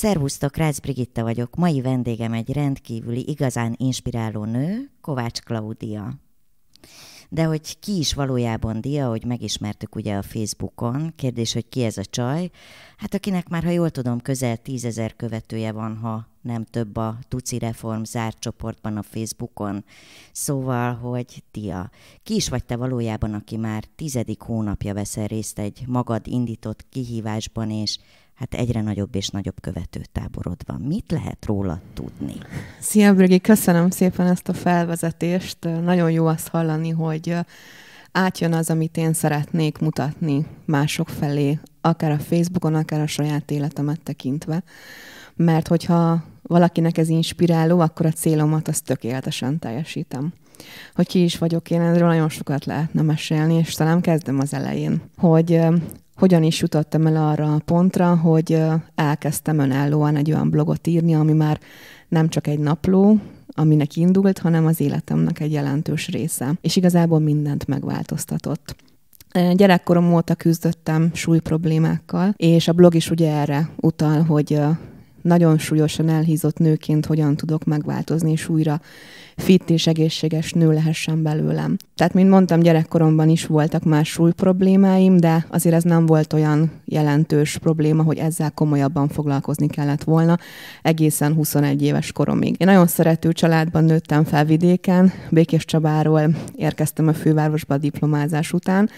Szervusztok, Rácz Brigitta vagyok. Mai vendégem egy rendkívüli, igazán inspiráló nő, Kovács Klaudia. De hogy ki is valójában Dia, hogy megismertük ugye a Facebookon, kérdés, hogy ki ez a csaj, hát akinek már, ha jól tudom, közel tízezer követője van, ha nem több a Tuci Reform zárt csoportban a Facebookon. Szóval, hogy Dia, ki is vagy te valójában, aki már tizedik hónapja veszel részt egy magad indított kihívásban, és hát egyre nagyobb és nagyobb követőtáborod van. Mit lehet róla tudni? Szia, Brigi, köszönöm szépen ezt a felvezetést. Nagyon jó azt hallani, hogy átjön az, amit én szeretnék mutatni mások felé, akár a Facebookon, akár a saját életemet tekintve. Mert hogyha valakinek ez inspiráló, akkor a célomat azt tökéletesen teljesítem. Hogy ki is vagyok én, erről nagyon sokat lehetne mesélni, és talán kezdem az elején, hogy hogyan is jutottam el arra a pontra, hogy elkezdtem önállóan egy olyan blogot írni, ami már nem csak egy napló, aminek indult, hanem az életemnek egy jelentős része. És igazából mindent megváltoztatott. Gyerekkorom óta küzdöttem súly problémákkal, és a blog is ugye erre utal, hogy nagyon súlyosan elhízott nőként hogyan tudok megváltozni, és újra fit és egészséges nő lehessen belőlem. Tehát, mint mondtam, gyerekkoromban is voltak más súly problémáim, de azért ez nem volt olyan jelentős probléma, hogy ezzel komolyabban foglalkozni kellett volna egészen 21 éves koromig. Én nagyon szerető családban nőttem fel vidéken, Békés Csabáról érkeztem a fővárosba a diplomázás után,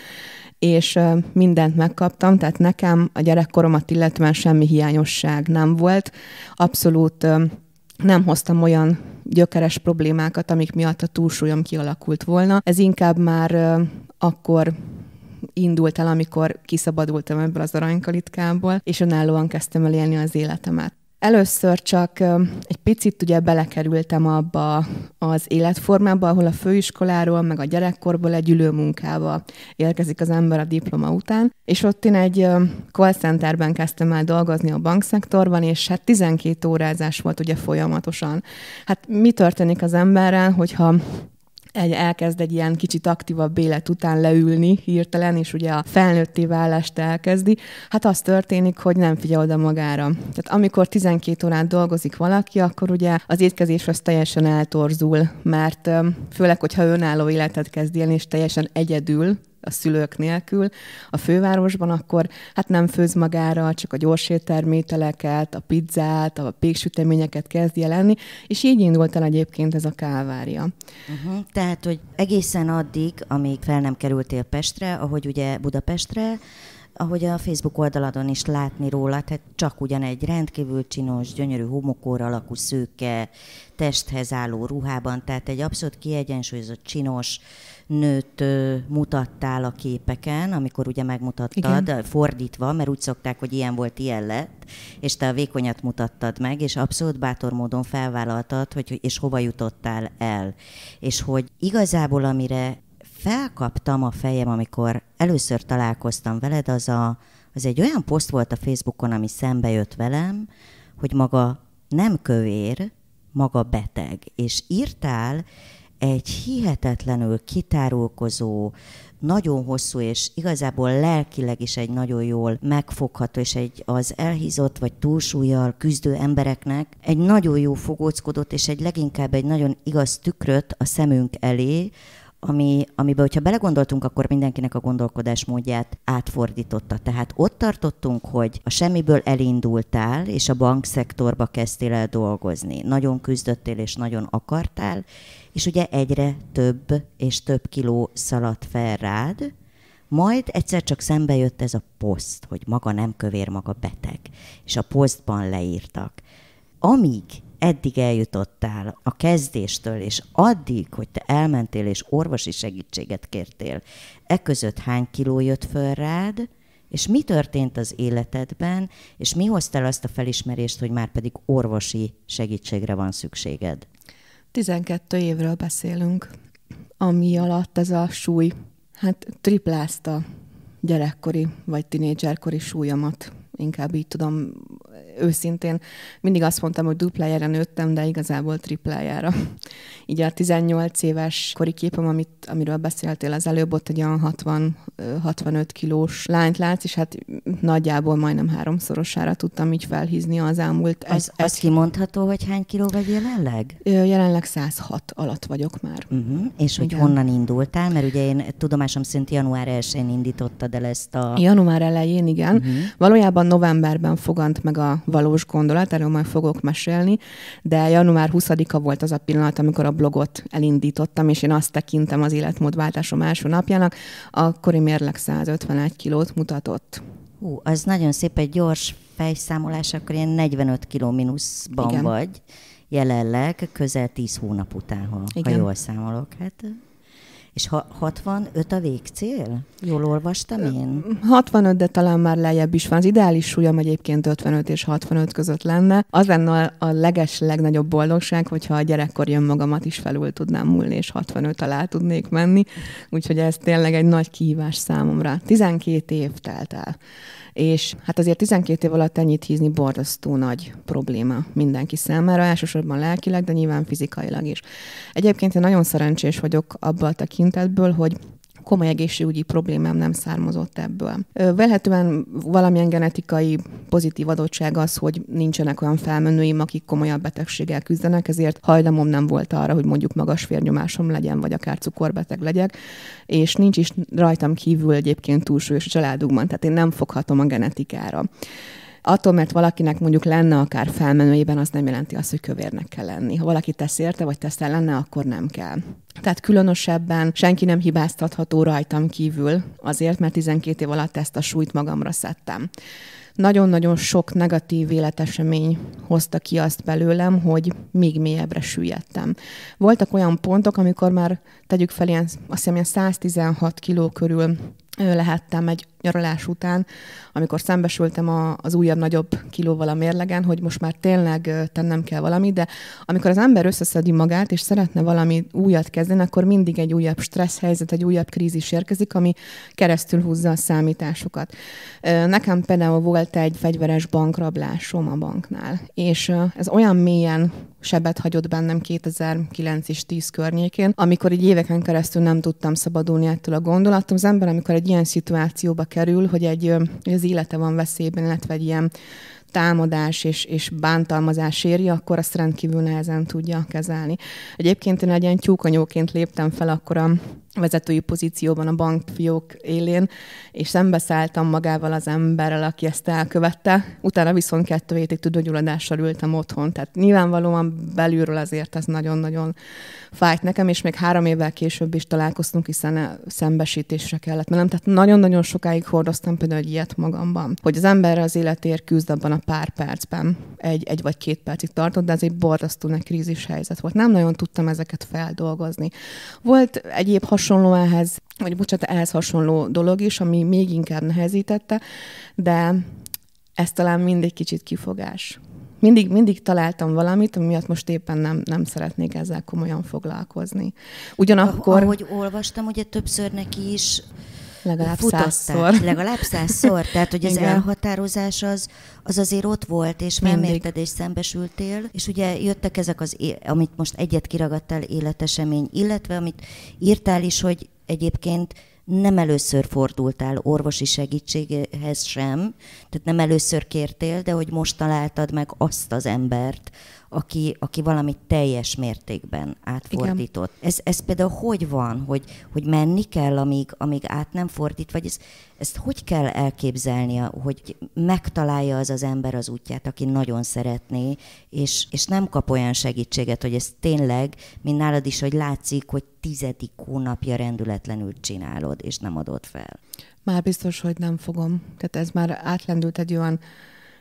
és mindent megkaptam, tehát nekem a gyerekkoromat illetve semmi hiányosság nem volt. Abszolút nem hoztam olyan gyökeres problémákat, amik miatt a túlsúlyom kialakult volna. Ez inkább már akkor indult el, amikor kiszabadultam ebből az aranykalitkából, és önállóan kezdtem el élni az életemet. Először csak egy picit ugye belekerültem abba az életformába, ahol a főiskoláról, meg a gyerekkorból egy ülőmunkába érkezik az ember a diploma után, és ott én egy call centerben kezdtem el dolgozni a bankszektorban, és hát 12 órázás volt ugye folyamatosan. Hát mi történik az emberrel, hogyha egy, elkezd egy ilyen kicsit aktívabb élet után leülni hirtelen, és ugye a felnőtté válást elkezdi, hát az történik, hogy nem figyel oda magára. Tehát amikor 12 órán dolgozik valaki, akkor ugye az étkezés az teljesen eltorzul, mert főleg, hogyha önálló életet kezd élni, és teljesen egyedül, a szülők nélkül a fővárosban, akkor hát nem főz magára, csak a gyors ételeket, a pizzát, a péksüteményeket kezd jelenni, és így indult el egyébként ez a kávária. Uh-huh. Tehát, hogy egészen addig, amíg fel nem kerültél Pestre, ahogy ugye Budapestre, ahogy a Facebook oldaladon is látni róla, tehát csak ugyan egy rendkívül csinos, gyönyörű homokóra alakú szőke testhez álló ruhában, tehát egy abszolút kiegyensúlyozott, csinos, nőt mutattál a képeken, amikor ugye megmutattad, Igen. fordítva, mert úgy szokták, hogy ilyen volt, ilyen lett, és te a vékonyat mutattad meg, és abszolút bátor módon felvállaltad, hogy és hova jutottál el. És hogy igazából amire felkaptam a fejem, amikor először találkoztam veled, az, a, az egy olyan poszt volt a Facebookon, ami szembe jött velem, hogy maga nem kövér, maga beteg. És írtál egy hihetetlenül kitárulkozó, nagyon hosszú, és igazából lelkileg is egy nagyon jól megfogható, és egy az elhízott vagy túlsúlyjal küzdő embereknek egy nagyon jó fogóckodott, és egy leginkább egy nagyon igaz tükröt a szemünk elé, ami, amiben, hogyha belegondoltunk, akkor mindenkinek a gondolkodás módját átfordította. Tehát ott tartottunk, hogy a semmiből elindultál, és a bankszektorba kezdtél el dolgozni. Nagyon küzdöttél, és nagyon akartál, és ugye egyre több és több kiló szaladt fel rád, majd egyszer csak szembe jött ez a poszt, hogy maga nem kövér, maga beteg, és a posztban leírtak. Amíg eddig eljutottál a kezdéstől, és addig, hogy te elmentél és orvosi segítséget kértél, e között hány kiló jött föl rád, és mi történt az életedben, és mi hoztál azt a felismerést, hogy már pedig orvosi segítségre van szükséged? 12 évről beszélünk, ami alatt ez a súly, hát triplázta gyerekkori vagy tinédzserkori súlyomat, inkább így tudom őszintén mindig azt mondtam, hogy duplájára nőttem, de igazából triplájára. Így a 18 éves kori képem, amit, amiről beszéltél az előbb, ott egy olyan 60-65 kilós lányt látsz, és hát nagyjából majdnem háromszorosára tudtam így felhízni az elmúlt. az, egy, az kimondható, hogy hány kiló vagy jelenleg? Jelenleg 106 alatt vagyok már. Uh-huh. És hogy Igen. honnan indultál? Mert ugye én tudomásom szerint január 1-én indítottad el ezt a... Január elején, igen. Uh-huh. Valójában novemberben fogant meg a valós gondolat, erről majd fogok mesélni, de január 20-a volt az a pillanat, amikor a blogot elindítottam, és én azt tekintem az életmódváltásom első napjának, akkori mérleg 151 kilót mutatott. Hú, az nagyon szép, egy gyors fejszámolás, akkor ilyen 45 kiló mínuszban vagy jelenleg, közel 10 hónap után, ha, ha jól számolok. Hát és ha 65 a végcél? Jól olvastam én? 65, de talán már lejjebb is van. Az ideális súlyom egyébként 55 és 65 között lenne. Az lenne a leges legnagyobb boldogság, hogyha a jön magamat is felül tudnám múlni, és 65 alá tudnék menni. Úgyhogy ez tényleg egy nagy kihívás számomra. 12 év telt el. És hát azért 12 év alatt ennyit hízni borzasztó nagy probléma mindenki számára, elsősorban lelkileg, de nyilván fizikailag is. Egyébként én nagyon szerencsés vagyok abban a tekintetből, hogy komoly egészségügyi problémám nem származott ebből. Velhetően valamilyen genetikai pozitív adottság az, hogy nincsenek olyan felmenőim, akik komolyabb betegséggel küzdenek, ezért hajlamom nem volt arra, hogy mondjuk magas vérnyomásom legyen, vagy akár cukorbeteg legyek, és nincs is rajtam kívül egyébként túlsúlyos a családunkban, tehát én nem foghatom a genetikára. Attól, mert valakinek mondjuk lenne akár felmenőjében, az nem jelenti azt, hogy kövérnek kell lenni. Ha valaki tesz érte, vagy tesz lenne akkor nem kell. Tehát különösebben senki nem hibáztatható rajtam kívül, azért, mert 12 év alatt ezt a súlyt magamra szedtem nagyon-nagyon sok negatív életesemény hozta ki azt belőlem, hogy még mélyebbre süllyedtem. Voltak olyan pontok, amikor már tegyük fel ilyen, azt hiszem, ilyen 116 kiló körül lehettem egy nyaralás után, amikor szembesültem a, az újabb nagyobb kilóval a mérlegen, hogy most már tényleg tennem kell valamit, de amikor az ember összeszedi magát, és szeretne valami újat kezdeni, akkor mindig egy újabb stressz helyzet, egy újabb krízis érkezik, ami keresztül húzza a számításokat. Nekem például volt egy fegyveres bankrablásom a banknál, és ez olyan mélyen sebet hagyott bennem 2009 és 10 környékén, amikor így éveken keresztül nem tudtam szabadulni ettől a gondolattól. Az ember, amikor egy ilyen szituációba kerül, hogy egy, az élete van veszélyben, illetve egy ilyen támadás és, és bántalmazás éri, akkor azt rendkívül nehezen tudja kezelni. Egyébként én egy ilyen tyúkanyóként léptem fel akkor a vezetői pozícióban a bankfiók élén, és szembeszálltam magával az emberrel, aki ezt elkövette. Utána viszont kettő hétig tüdőgyulladással ültem otthon. Tehát nyilvánvalóan belülről azért ez nagyon-nagyon fájt nekem, és még három évvel később is találkoztunk, hiszen szembesítésre kellett mennem. Tehát nagyon-nagyon sokáig hordoztam például egy ilyet magamban, hogy az ember az életért küzd abban a pár percben, egy, egy vagy két percig tartott, de ez egy borzasztó krízis helyzet volt. Nem nagyon tudtam ezeket feldolgozni. Volt egyéb has hasonló ehhez, vagy bocsánat, ehhez hasonló dolog is, ami még inkább nehezítette, de ez talán mindig kicsit kifogás. Mindig, mindig találtam valamit, ami miatt most éppen nem, nem szeretnék ezzel komolyan foglalkozni. Ugyanakkor... Ahogy olvastam, ugye többször neki is Legalább százszor. Legalább százszor. Tehát, hogy az Igen. elhatározás az, az azért ott volt, és megmérted, és szembesültél. És ugye jöttek ezek az, amit most egyet kiragadtál, életesemény, illetve amit írtál is, hogy egyébként nem először fordultál orvosi segítséghez sem, tehát nem először kértél, de hogy most találtad meg azt az embert, aki, aki valamit teljes mértékben átfordított. Igen. Ez, ez például hogy van, hogy, hogy menni kell, amíg, amíg át nem fordít, vagy ez, ezt hogy kell elképzelnie, hogy megtalálja az az ember az útját, aki nagyon szeretné, és, és nem kap olyan segítséget, hogy ez tényleg, mint nálad is, hogy látszik, hogy tizedik hónapja rendületlenül csinálod, és nem adod fel. Már biztos, hogy nem fogom. Tehát ez már átlendült egy olyan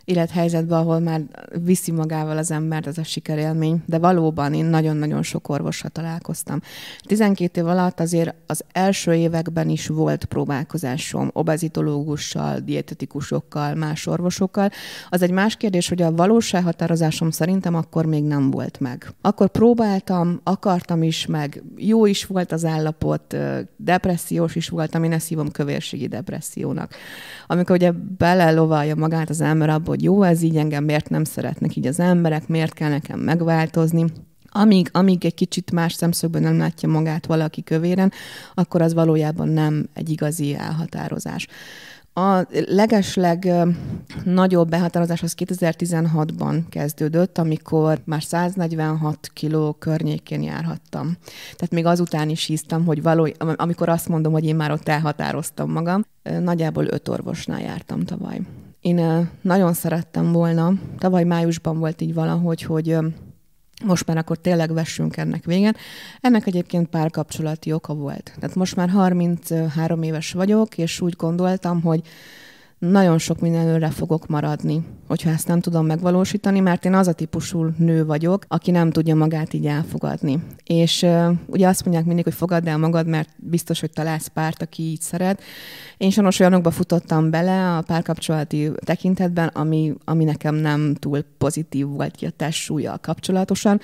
élethelyzetbe, ahol már viszi magával az embert ez a sikerélmény. De valóban én nagyon-nagyon sok orvosra találkoztam. 12 év alatt azért az első években is volt próbálkozásom obezitológussal, dietetikusokkal, más orvosokkal. Az egy más kérdés, hogy a valósághatározásom szerintem akkor még nem volt meg. Akkor próbáltam, akartam is meg, jó is volt az állapot, depressziós is voltam, én ezt hívom kövérségi depressziónak. Amikor ugye belelovalja magát az ember abból, hogy jó ez így engem, miért nem szeretnek így az emberek, miért kell nekem megváltozni. Amíg, amíg egy kicsit más szemszögből nem látja magát valaki kövéren, akkor az valójában nem egy igazi elhatározás. A legesleg nagyobb behatározás az 2016-ban kezdődött, amikor már 146 kiló környékén járhattam. Tehát még azután is hisztam, hogy való, amikor azt mondom, hogy én már ott elhatároztam magam, nagyjából öt orvosnál jártam tavaly én nagyon szerettem volna, tavaly májusban volt így valahogy, hogy most már akkor tényleg vessünk ennek véget. Ennek egyébként párkapcsolati oka volt. Tehát most már 33 éves vagyok, és úgy gondoltam, hogy nagyon sok minden fogok maradni hogyha ezt nem tudom megvalósítani, mert én az a típusú nő vagyok, aki nem tudja magát így elfogadni. És uh, ugye azt mondják mindig, hogy fogadd el magad, mert biztos, hogy találsz párt, aki így szeret. Én sajnos olyanokba futottam bele a párkapcsolati tekintetben, ami, ami nekem nem túl pozitív volt ki a testsúlyjal kapcsolatosan.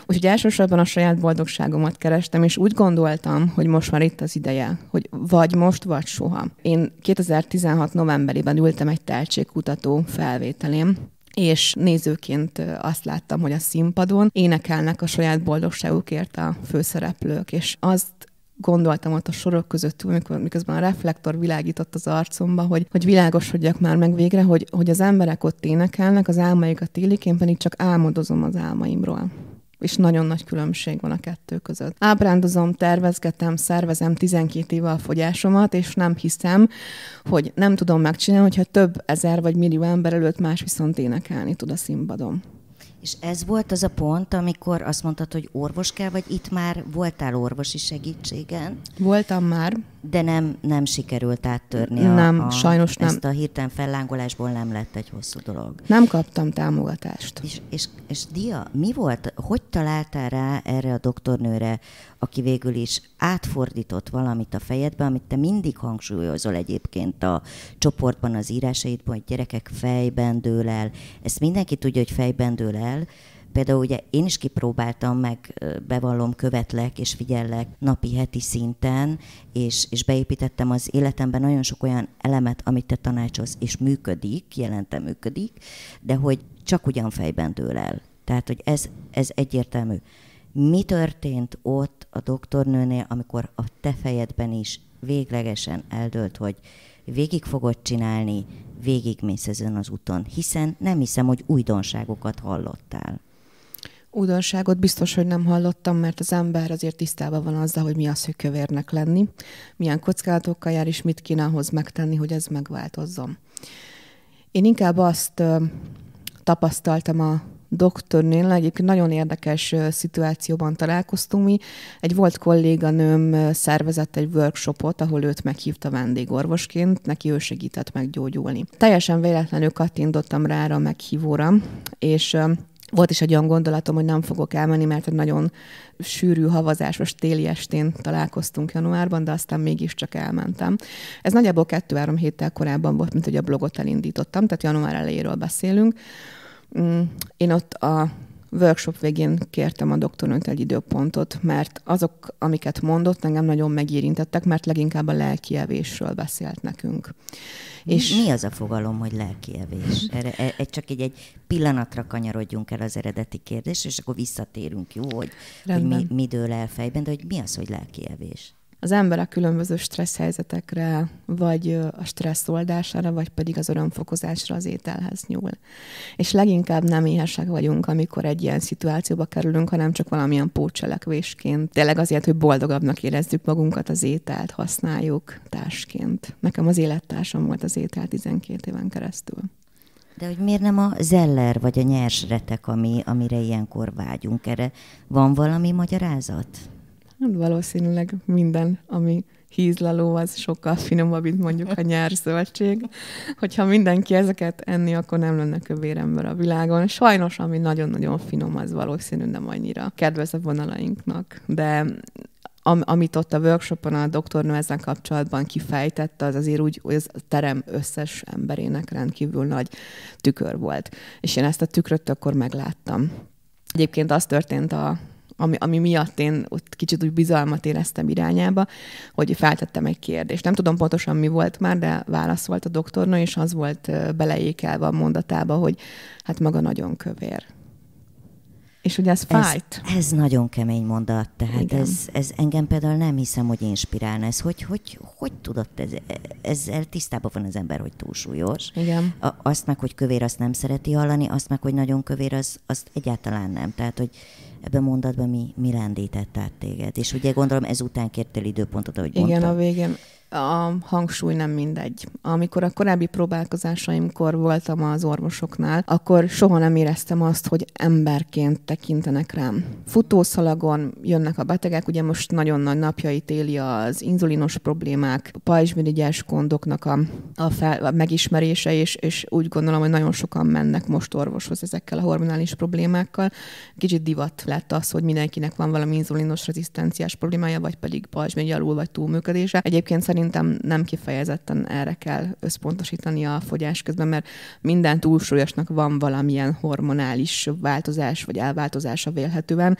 Úgyhogy elsősorban a saját boldogságomat kerestem, és úgy gondoltam, hogy most már itt az ideje, hogy vagy most, vagy soha. Én 2016 novemberében ültem egy tehetségkutató felvétel felém, és nézőként azt láttam, hogy a színpadon énekelnek a saját boldogságukért a főszereplők, és azt gondoltam ott a sorok között, amikor, miközben a reflektor világított az arcomba, hogy, hogy világosodjak már meg végre, hogy, hogy az emberek ott énekelnek, az álmaikat élik, én pedig csak álmodozom az álmaimról és nagyon nagy különbség van a kettő között. Ábrándozom, tervezgetem, szervezem 12 éve a fogyásomat, és nem hiszem, hogy nem tudom megcsinálni, hogyha több ezer vagy millió ember előtt más viszont énekelni tud a színpadon. És ez volt az a pont, amikor azt mondtad, hogy orvos kell, vagy itt már voltál orvosi segítségen? Voltam már, de nem, nem sikerült áttörni nem, a, a, sajnos nem. ezt a hirtelen fellángolásból nem lett egy hosszú dolog. Nem kaptam támogatást. És, és, és Dia, mi volt, hogy találtál rá erre a doktornőre, aki végül is átfordított valamit a fejedbe, amit te mindig hangsúlyozol egyébként a csoportban, az írásaidban, hogy gyerekek fejben dől el. Ezt mindenki tudja, hogy fejben dől el, Például ugye én is kipróbáltam, meg bevallom, követlek és figyellek napi, heti szinten, és, és beépítettem az életemben nagyon sok olyan elemet, amit te tanácsolsz, és működik, jelentem működik, de hogy csak ugyan fejben dől el. Tehát, hogy ez, ez egyértelmű. Mi történt ott a doktornőnél, amikor a te fejedben is véglegesen eldőlt, hogy végig fogod csinálni, végigmész ezen az úton, hiszen nem hiszem, hogy újdonságokat hallottál. Újdonságot biztos, hogy nem hallottam, mert az ember azért tisztában van azzal, hogy mi az, hogy kövérnek lenni, milyen kockázatokkal jár, és mit kéne ahhoz megtenni, hogy ez megváltozzon. Én inkább azt ö, tapasztaltam a doktornél, egyik nagyon érdekes ö, szituációban találkoztunk mi. Egy volt kolléganőm szervezett egy workshopot, ahol őt meghívta vendégorvosként, neki ő segített meggyógyulni. Teljesen véletlenül kattintottam rá a meghívóra, és ö, volt is egy olyan gondolatom, hogy nem fogok elmenni, mert egy nagyon sűrű, havazásos téli estén találkoztunk januárban, de aztán mégiscsak elmentem. Ez nagyjából kettő három héttel korábban volt, mint hogy a blogot elindítottam, tehát január elejéről beszélünk. Mm, én ott a workshop végén kértem a egy időpontot, mert azok, amiket mondott, engem nagyon megérintettek, mert leginkább a lelkievésről beszélt nekünk. Mi, és mi az a fogalom, hogy lelkievés? Erre, e, e- csak egy, egy pillanatra kanyarodjunk el az eredeti kérdés, és akkor visszatérünk, jó, hogy, Rendben. hogy mi, mi dől el fejben, de hogy mi az, hogy lelkievés? Az ember a különböző stressz helyzetekre, vagy a stressz oldására, vagy pedig az örömfokozásra az ételhez nyúl. És leginkább nem éhesek vagyunk, amikor egy ilyen szituációba kerülünk, hanem csak valamilyen pócselekvésként. Tényleg azért, hogy boldogabbnak érezzük magunkat, az ételt használjuk társként. Nekem az élettársam volt az étel 12 éven keresztül. De hogy miért nem a zeller vagy a nyers retek, ami, amire ilyenkor vágyunk erre? Van valami magyarázat? Valószínűleg minden, ami hízlaló, az sokkal finomabb, mint mondjuk a nyár zöldség. Hogyha mindenki ezeket enni, akkor nem lenne kövér ember a világon. Sajnos, ami nagyon-nagyon finom, az valószínű nem annyira kedvez a vonalainknak. De am, amit ott a workshopon a doktornő ezzel kapcsolatban kifejtette, az azért úgy, hogy az a terem összes emberének rendkívül nagy tükör volt. És én ezt a tükröt akkor megláttam. Egyébként az történt a ami, ami miatt én ott kicsit úgy bizalmat éreztem irányába, hogy feltettem egy kérdést. Nem tudom pontosan mi volt már, de válasz volt a doktornő, és az volt beleékelve a mondatába, hogy hát maga nagyon kövér. És ugye ez fájt. Ez, ez nagyon kemény mondat, tehát ez, ez engem például nem hiszem, hogy inspirálna. Ez hogy, hogy, hogy tudott, ez, ezzel tisztában van az ember, hogy túlsúlyos. Igen. A, azt meg, hogy kövér, azt nem szereti hallani, azt meg, hogy nagyon kövér, az, azt egyáltalán nem. Tehát, hogy ebben mondatban mi, mi rándított át téged. És ugye gondolom ezután kértél időpontot, ahogy Igen, mondtam. a végén a hangsúly nem mindegy. Amikor a korábbi próbálkozásaimkor voltam az orvosoknál, akkor soha nem éreztem azt, hogy emberként tekintenek rám. Futószalagon jönnek a betegek, ugye most nagyon nagy napjait éli az inzulinos problémák, pajzsmirigyes gondoknak a, a, fel, a megismerése, és, és úgy gondolom, hogy nagyon sokan mennek most orvoshoz ezekkel a hormonális problémákkal. Kicsit divat lett az, hogy mindenkinek van valami inzulinos rezisztenciás problémája, vagy pedig pajzsmirigy alul vagy túlműködése. Egyébként szerintem nem kifejezetten erre kell összpontosítani a fogyás közben, mert minden túlsúlyosnak van valamilyen hormonális változás vagy elváltozása vélhetően.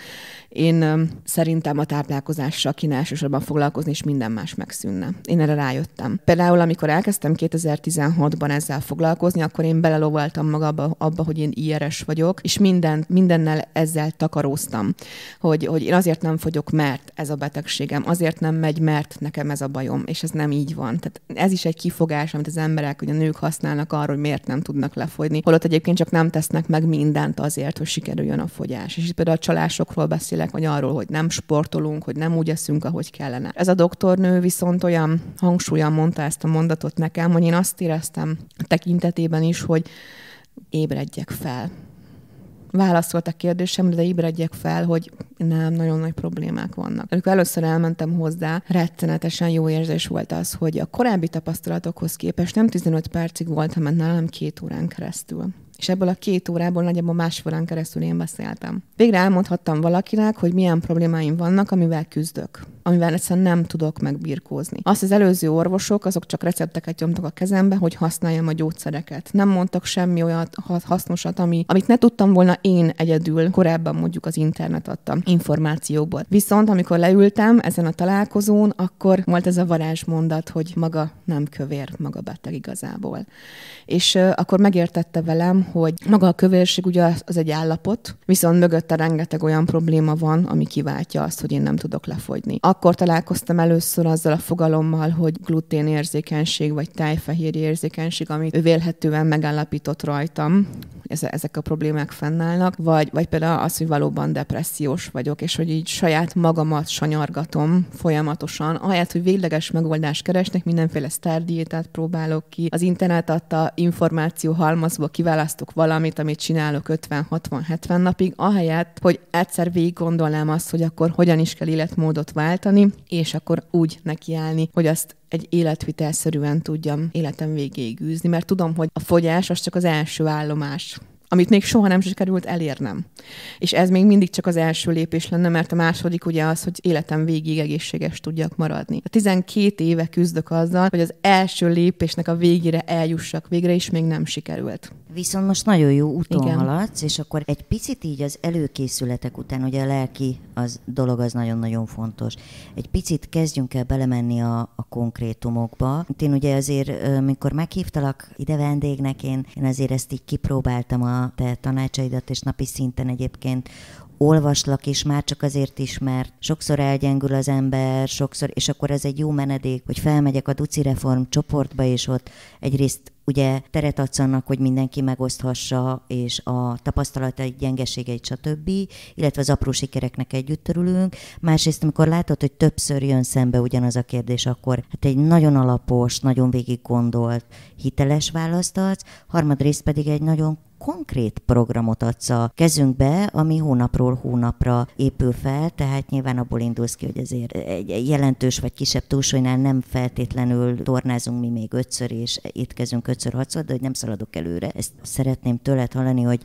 Én szerintem a táplálkozással kéne elsősorban foglalkozni, és minden más megszűnne. Én erre rájöttem. Például, amikor elkezdtem 2016-ban ezzel foglalkozni, akkor én belelovaltam magába abba, hogy én IRS vagyok, és minden, mindennel ezzel takaróztam, hogy, hogy én azért nem fogyok, mert ez a betegségem, azért nem megy, mert nekem ez a bajom, és ez nem így van. Tehát ez is egy kifogás, amit az emberek, hogy a nők használnak arra, hogy miért nem tudnak lefogyni. Holott egyébként csak nem tesznek meg mindent azért, hogy sikerüljön a fogyás. És itt például a csalásokról beszélek, vagy arról, hogy nem sportolunk, hogy nem úgy eszünk, ahogy kellene. Ez a doktornő viszont olyan hangsúlyan mondta ezt a mondatot nekem, hogy én azt éreztem tekintetében is, hogy ébredjek fel, válaszolt a kérdésemre, de ébredjek fel, hogy nem, nagyon nagy problémák vannak. Amikor először elmentem hozzá, rettenetesen jó érzés volt az, hogy a korábbi tapasztalatokhoz képest nem 15 percig volt, hanem nálam két órán keresztül és ebből a két órából nagyjából másfélán keresztül én beszéltem. Végre elmondhattam valakinek, hogy milyen problémáim vannak, amivel küzdök, amivel egyszerűen nem tudok megbirkózni. Azt az előző orvosok, azok csak recepteket nyomtak a kezembe, hogy használjam a gyógyszereket. Nem mondtak semmi olyat hasznosat, ami, amit ne tudtam volna én egyedül korábban mondjuk az internet adtam információból. Viszont amikor leültem ezen a találkozón, akkor volt ez a varázsmondat, hogy maga nem kövér, maga beteg igazából. És uh, akkor megértette velem, hogy maga a kövérség ugye az egy állapot, viszont mögötte rengeteg olyan probléma van, ami kiváltja azt, hogy én nem tudok lefogyni. Akkor találkoztam először azzal a fogalommal, hogy gluténérzékenység vagy tejfehér érzékenység, amit vélhetően megállapított rajtam, ezek a problémák fennállnak, vagy, vagy például az, hogy valóban depressziós vagyok, és hogy így saját magamat sanyargatom folyamatosan, ahelyett, hogy végleges megoldást keresnek, mindenféle sztárdiétát próbálok ki, az internet adta információ halmazba kiválaszt választok valamit, amit csinálok 50-60-70 napig, ahelyett, hogy egyszer végig gondolnám azt, hogy akkor hogyan is kell életmódot váltani, és akkor úgy nekiállni, hogy azt egy életvitelszerűen tudjam életem végéig űzni, mert tudom, hogy a fogyás az csak az első állomás amit még soha nem sikerült elérnem. És ez még mindig csak az első lépés lenne, mert a második ugye az, hogy életem végig egészséges tudjak maradni. A 12 éve küzdök azzal, hogy az első lépésnek a végére eljussak végre, és még nem sikerült. Viszont most nagyon jó úton Igen. haladsz, és akkor egy picit így az előkészületek után, ugye a lelki az dolog az nagyon-nagyon fontos. Egy picit kezdjünk el belemenni a, a konkrétumokba. Én ugye azért, mikor meghívtalak ide vendégnek, én, én azért ezt így kipróbáltam a te tanácsaidat, és napi szinten egyébként olvaslak is, már csak azért is, mert sokszor elgyengül az ember, sokszor, és akkor ez egy jó menedék, hogy felmegyek a Duci Reform csoportba, és ott egyrészt ugye teret adsz annak, hogy mindenki megoszthassa, és a tapasztalatai gyengeségeit, stb., illetve az apró sikereknek együtt örülünk. Másrészt, amikor látod, hogy többször jön szembe ugyanaz a kérdés, akkor hát egy nagyon alapos, nagyon végig gondolt, hiteles választ adsz, harmadrészt pedig egy nagyon konkrét programot adsz a kezünkbe, ami hónapról hónapra épül fel, tehát nyilván abból indulsz ki, hogy azért egy jelentős vagy kisebb túlsúlynál nem feltétlenül tornázunk mi még ötször, és étkezünk ötször, hatszor, de hogy nem szaladok előre. Ezt szeretném tőled hallani, hogy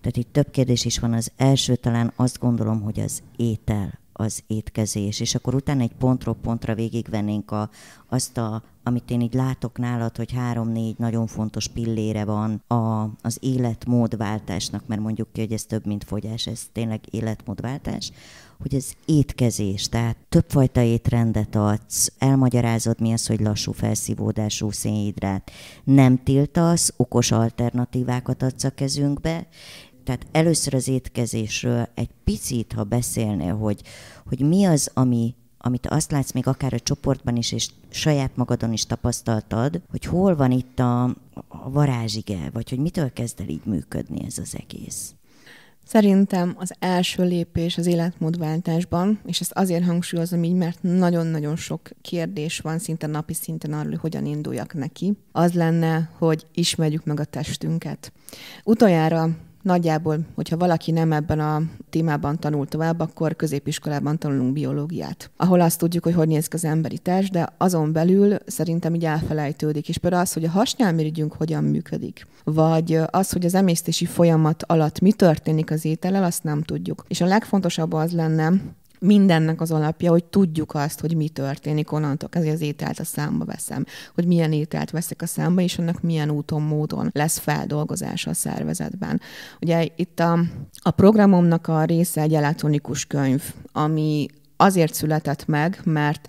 tehát itt több kérdés is van. Az első talán azt gondolom, hogy az étel az étkezés, és akkor utána egy pontról pontra végigvennénk a, azt, a, amit én így látok nálad, hogy három-négy nagyon fontos pillére van a, az életmódváltásnak, mert mondjuk ki, hogy ez több, mint fogyás, ez tényleg életmódváltás, hogy ez étkezés, tehát többfajta étrendet adsz, elmagyarázod mi az, hogy lassú felszívódású szénhidrát, nem tiltasz, okos alternatívákat adsz a kezünkbe, tehát először az étkezésről egy picit, ha beszélnél, hogy, hogy mi az, ami, amit azt látsz még akár a csoportban is, és saját magadon is tapasztaltad, hogy hol van itt a, a varázsige, vagy hogy mitől kezd el így működni ez az egész. Szerintem az első lépés az életmódváltásban, és ezt azért hangsúlyozom így, mert nagyon-nagyon sok kérdés van szinte napi szinten arról, hogy hogyan induljak neki, az lenne, hogy ismerjük meg a testünket. Utoljára Nagyjából, hogyha valaki nem ebben a témában tanul tovább, akkor középiskolában tanulunk biológiát, ahol azt tudjuk, hogy hogy néz ki az emberi test, de azon belül szerintem így elfelejtődik. És például az, hogy a hasnyálmirigyünk hogyan működik, vagy az, hogy az emésztési folyamat alatt mi történik az étellel, azt nem tudjuk. És a legfontosabb az lenne, mindennek az alapja, hogy tudjuk azt, hogy mi történik onnantól ezért az ételt a számba veszem, hogy milyen ételt veszek a számba, és annak milyen úton, módon lesz feldolgozása a szervezetben. Ugye itt a, a programomnak a része egy elektronikus könyv, ami azért született meg, mert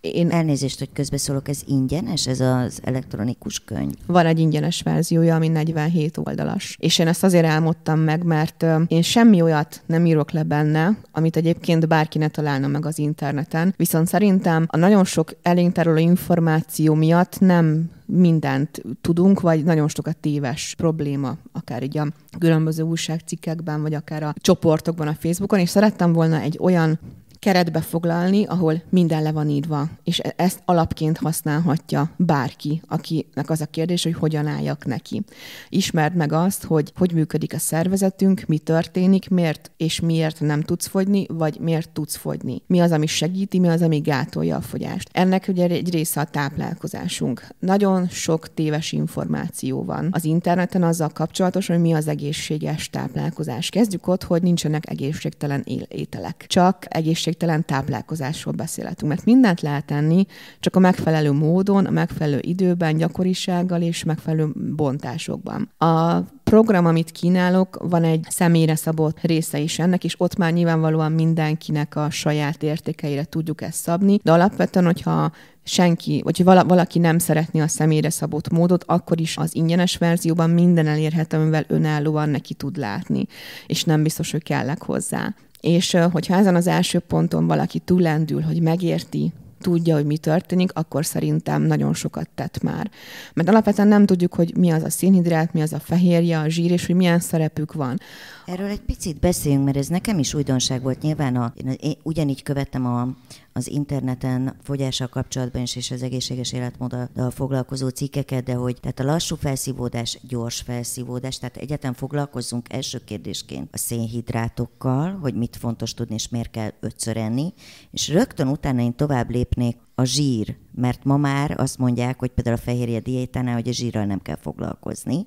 én elnézést, hogy közbeszólok, ez ingyenes, ez az elektronikus könyv? Van egy ingyenes verziója, ami 47 oldalas. És én ezt azért álmodtam meg, mert én semmi olyat nem írok le benne, amit egyébként bárki ne találna meg az interneten. Viszont szerintem a nagyon sok elénk információ miatt nem mindent tudunk, vagy nagyon sokat téves probléma, akár így a különböző újságcikkekben, vagy akár a csoportokban a Facebookon, és szerettem volna egy olyan keretbe foglalni, ahol minden le van írva, és e- ezt alapként használhatja bárki, akinek az a kérdés, hogy hogyan álljak neki. Ismerd meg azt, hogy hogy működik a szervezetünk, mi történik, miért és miért nem tudsz fogyni, vagy miért tudsz fogyni. Mi az, ami segíti, mi az, ami gátolja a fogyást. Ennek ugye egy része a táplálkozásunk. Nagyon sok téves információ van az interneten azzal kapcsolatos, hogy mi az egészséges táplálkozás. Kezdjük ott, hogy nincsenek egészségtelen ételek, csak egészséges egészségtelen táplálkozásról beszélhetünk, mert mindent lehet tenni, csak a megfelelő módon, a megfelelő időben, gyakorisággal és megfelelő bontásokban. A program, amit kínálok, van egy személyre szabott része is ennek, és ott már nyilvánvalóan mindenkinek a saját értékeire tudjuk ezt szabni, de alapvetően, hogyha senki, vagy valaki nem szeretné a személyre szabott módot, akkor is az ingyenes verzióban minden elérhető, amivel önállóan neki tud látni, és nem biztos, hogy kellek hozzá. És hogyha ezen az első ponton valaki túlendül, hogy megérti, tudja, hogy mi történik, akkor szerintem nagyon sokat tett már. Mert alapvetően nem tudjuk, hogy mi az a szénhidrát, mi az a fehérje, a zsír, és hogy milyen szerepük van. Erről egy picit beszéljünk, mert ez nekem is újdonság volt. Nyilván a, én ugyanígy követtem a, az interneten fogyással kapcsolatban is, és az egészséges életmóddal foglalkozó cikkeket, de hogy tehát a lassú felszívódás, gyors felszívódás, tehát egyetem foglalkozzunk első kérdésként a szénhidrátokkal, hogy mit fontos tudni, és miért kell ötször enni, és rögtön utána én tovább lépnék a zsír, mert ma már azt mondják, hogy például a fehérje diétánál, hogy a zsírral nem kell foglalkozni,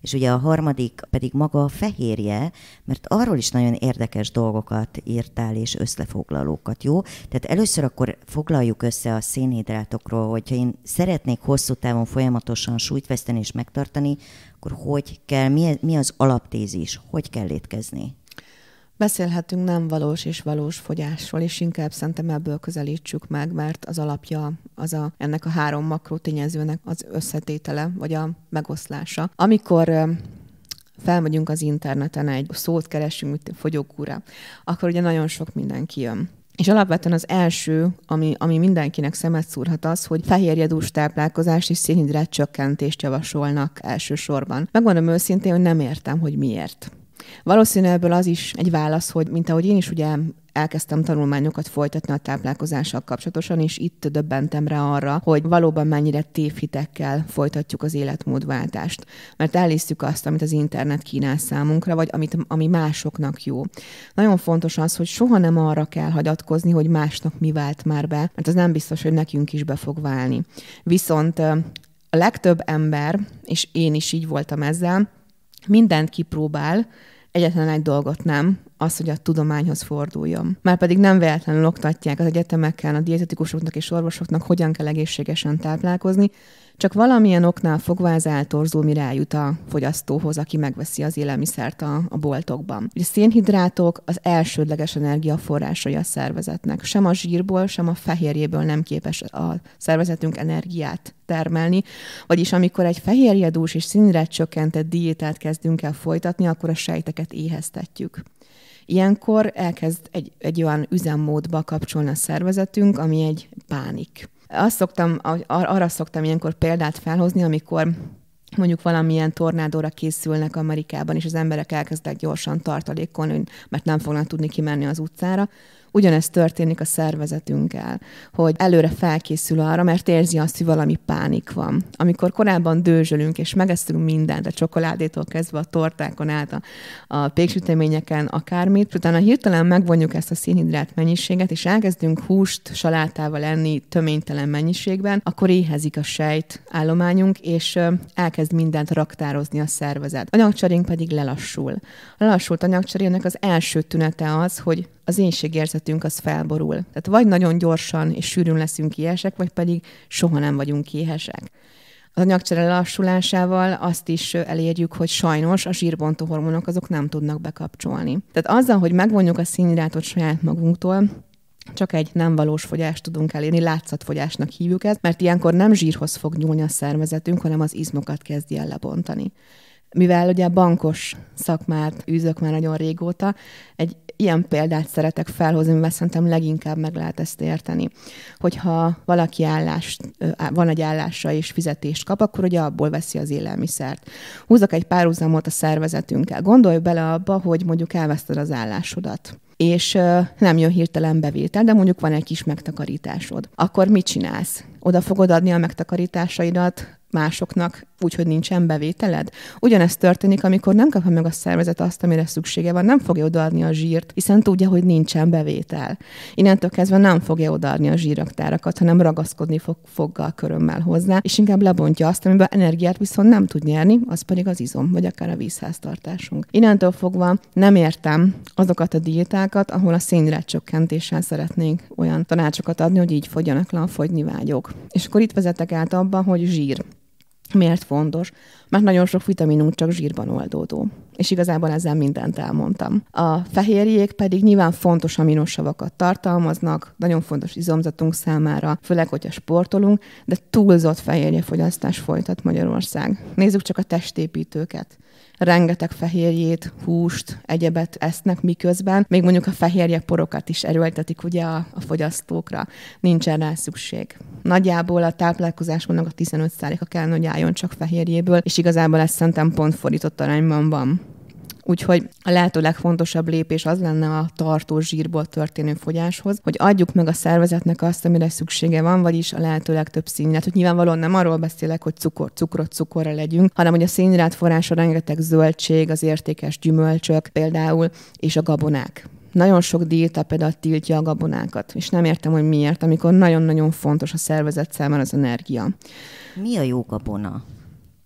és ugye a harmadik pedig maga a fehérje, mert arról is nagyon érdekes dolgokat írtál, és összefoglalókat jó? Tehát először akkor foglaljuk össze a szénhidrátokról, hogyha én szeretnék hosszú távon folyamatosan súlyt veszteni és megtartani, akkor hogy kell, mi az alaptézis, hogy kell létkezni? Beszélhetünk nem valós és valós fogyásról, és inkább szerintem ebből közelítsük meg, mert az alapja az a, ennek a három makró tényezőnek az összetétele, vagy a megoszlása. Amikor felmegyünk az interneten, egy szót keresünk, mint fogyókúra, akkor ugye nagyon sok mindenki jön. És alapvetően az első, ami, ami mindenkinek szemet szúrhat az, hogy fehérjedús táplálkozás és szénhidrát csökkentést javasolnak elsősorban. Megmondom őszintén, hogy nem értem, hogy miért. Valószínűleg ebből az is egy válasz, hogy mint ahogy én is ugye elkezdtem tanulmányokat folytatni a táplálkozással kapcsolatosan, és itt döbbentem rá arra, hogy valóban mennyire tévhitekkel folytatjuk az életmódváltást. Mert elhisszük azt, amit az internet kínál számunkra, vagy amit, ami másoknak jó. Nagyon fontos az, hogy soha nem arra kell hagyatkozni, hogy másnak mi vált már be, mert az nem biztos, hogy nekünk is be fog válni. Viszont a legtöbb ember, és én is így voltam ezzel, mindent kipróbál, Egyetlen egy dolgot nem, az, hogy a tudományhoz forduljon. Már pedig nem véletlenül oktatják az egyetemeken a dietetikusoknak és orvosoknak, hogyan kell egészségesen táplálkozni, csak valamilyen oknál fogva ez eltorzul, mire eljut a fogyasztóhoz, aki megveszi az élelmiszert a, a boltokban. A szénhidrátok az elsődleges energiaforrásai a szervezetnek. Sem a zsírból, sem a fehérjéből nem képes a szervezetünk energiát termelni, vagyis amikor egy fehérjedús és színrát csökkentett diétát kezdünk el folytatni, akkor a sejteket éheztetjük. Ilyenkor elkezd egy, egy olyan üzemmódba kapcsolni a szervezetünk, ami egy pánik azt szoktam, arra szoktam ilyenkor példát felhozni, amikor mondjuk valamilyen tornádóra készülnek Amerikában, és az emberek elkezdenek gyorsan tartalékon, mert nem fognak tudni kimenni az utcára, Ugyanezt történik a szervezetünkkel, hogy előre felkészül arra, mert érzi azt, hogy valami pánik van. Amikor korábban dőzsölünk és megesztünk mindent, a csokoládétól kezdve a tortákon át, a, a péksüteményeken, akármit, utána hirtelen megvonjuk ezt a szénhidrát mennyiséget, és elkezdünk húst salátával enni töménytelen mennyiségben, akkor éhezik a sejt állományunk, és elkezd mindent raktározni a szervezet. Anyagcserénk pedig lelassul. A lelassult anyagcserének az első tünete az, hogy az énségérzetünk az felborul. Tehát vagy nagyon gyorsan és sűrűn leszünk éhesek, vagy pedig soha nem vagyunk éhesek. Az anyagcsere lassulásával azt is elérjük, hogy sajnos a zsírbontó hormonok azok nem tudnak bekapcsolni. Tehát azzal, hogy megvonjuk a színhidrátot saját magunktól, csak egy nem valós fogyást tudunk elérni, látszatfogyásnak hívjuk ezt, mert ilyenkor nem zsírhoz fog nyúlni a szervezetünk, hanem az izmokat kezdi el lebontani mivel ugye bankos szakmát űzök már nagyon régóta, egy ilyen példát szeretek felhozni, mert szerintem leginkább meg lehet ezt érteni. Hogyha valaki állás, van egy állása és fizetést kap, akkor ugye abból veszi az élelmiszert. Húzok egy párhuzamot a szervezetünkkel. Gondolj bele abba, hogy mondjuk elveszted az állásodat és nem jön hirtelen bevétel, de mondjuk van egy kis megtakarításod. Akkor mit csinálsz? Oda fogod adni a megtakarításaidat másoknak úgyhogy nincsen bevételed. Ugyanezt történik, amikor nem kapja meg a szervezet azt, amire szüksége van, nem fogja odaadni a zsírt, hiszen tudja, hogy nincsen bevétel. Innentől kezdve nem fogja odaadni a zsíraktárakat, hanem ragaszkodni fog foggal, körömmel hozzá, és inkább lebontja azt, amiben energiát viszont nem tud nyerni, az pedig az izom, vagy akár a vízháztartásunk. Innentől fogva nem értem azokat a diétákat, ahol a szénhidrát csökkentéssel szeretnénk olyan tanácsokat adni, hogy így fogjanak le a fogyni vágyok. És akkor itt vezetek át abba, hogy zsír Miért fontos? Mert nagyon sok vitaminunk csak zsírban oldódó. És igazából ezzel mindent elmondtam. A fehérjék pedig nyilván fontos aminosavakat tartalmaznak, nagyon fontos izomzatunk számára, főleg, hogyha sportolunk, de túlzott fehérjefogyasztás folytat Magyarország. Nézzük csak a testépítőket rengeteg fehérjét, húst, egyebet esznek miközben, még mondjuk a fehérje porokat is erőltetik ugye a, a fogyasztókra, nincsen rá szükség. Nagyjából a táplálkozásunknak a 15%-a kell, hogy álljon csak fehérjéből, és igazából ez szerintem pont fordított arányban van. Úgyhogy a lehető legfontosabb lépés az lenne a tartós zsírból történő fogyáshoz, hogy adjuk meg a szervezetnek azt, amire szüksége van, vagyis a lehető legtöbb színlet, hát, Hogy nyilvánvalóan nem arról beszélek, hogy cukor, cukrot, cukorra legyünk, hanem hogy a szénhidrát forrása rengeteg zöldség, az értékes gyümölcsök például, és a gabonák nagyon sok diéta például tiltja a gabonákat, és nem értem, hogy miért, amikor nagyon-nagyon fontos a szervezet számára az energia. Mi a jó gabona?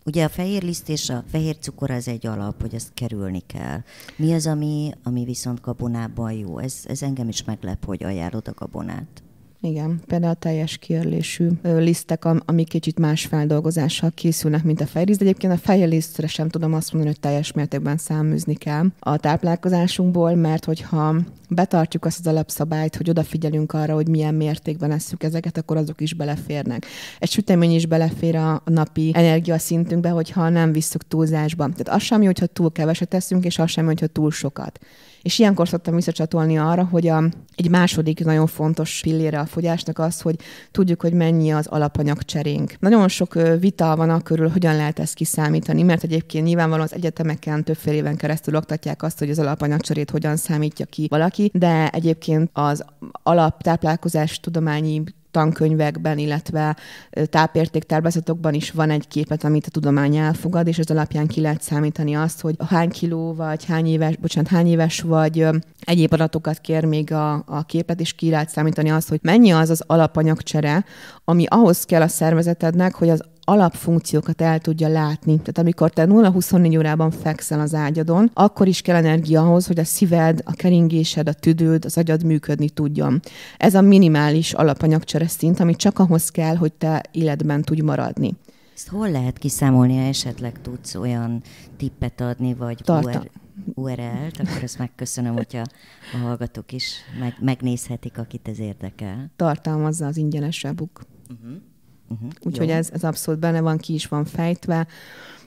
Ugye a fehér liszt és a fehér cukor az egy alap, hogy ezt kerülni kell. Mi az, ami, ami viszont gabonában jó? Ez, ez engem is meglep, hogy ajánlod a gabonát. Igen, például a teljes kiörlésű lisztek, amik kicsit más feldolgozással készülnek, mint a fejliszt. Egyébként a fejlisztre sem tudom azt mondani, hogy teljes mértékben száműzni kell a táplálkozásunkból, mert hogyha betartjuk azt az alapszabályt, hogy odafigyelünk arra, hogy milyen mértékben eszünk ezeket, akkor azok is beleférnek. Egy sütemény is belefér a napi energiaszintünkbe, hogyha nem visszük túlzásba. Tehát az sem hogyha túl keveset teszünk, és az sem hogyha túl sokat. És ilyenkor szoktam visszacsatolni arra, hogy a, egy második nagyon fontos pillére a fogyásnak az, hogy tudjuk, hogy mennyi az alapanyag cserénk. Nagyon sok vita van a körül, hogyan lehet ezt kiszámítani, mert egyébként nyilvánvalóan az egyetemeken többfél éven keresztül oktatják azt, hogy az alapanyag cserét hogyan számítja ki valaki, de egyébként az alaptáplálkozás tudományi tankönyvekben, illetve tápértéktáblázatokban is van egy képet, amit a tudomány elfogad, és ez alapján ki lehet számítani azt, hogy hány kiló vagy, hány éves, bocsánat, hány éves vagy egyéb adatokat kér még a, a képet, és ki lehet számítani azt, hogy mennyi az az alapanyagcsere, ami ahhoz kell a szervezetednek, hogy az alapfunkciókat el tudja látni. Tehát amikor te 0-24 órában fekszel az ágyadon, akkor is kell energia ahhoz, hogy a szíved, a keringésed, a tüdőd, az agyad működni tudjon. Ez a minimális alapanyagcsere szint, ami csak ahhoz kell, hogy te életben tudj maradni. Ezt hol lehet kiszámolni, ha esetleg tudsz olyan tippet adni, vagy Tartam. URL-t, akkor ezt megköszönöm, hogyha a hallgatók is meg, megnézhetik, akit ez érdekel. Tartalmazza az ingyenes webuk. Uh-huh. Mhm. Uh-huh. Úgyhogy ez, ez abszolút benne van, ki is van fejtve.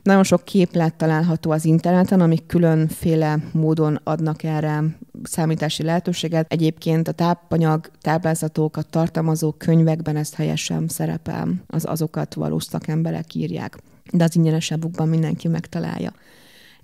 Nagyon sok képlet található az interneten, amik különféle módon adnak erre számítási lehetőséget. Egyébként a tápanyag táblázatokat tartalmazó könyvekben ezt helyesen szerepel, az azokat valós szakemberek írják de az ingyenes mindenki megtalálja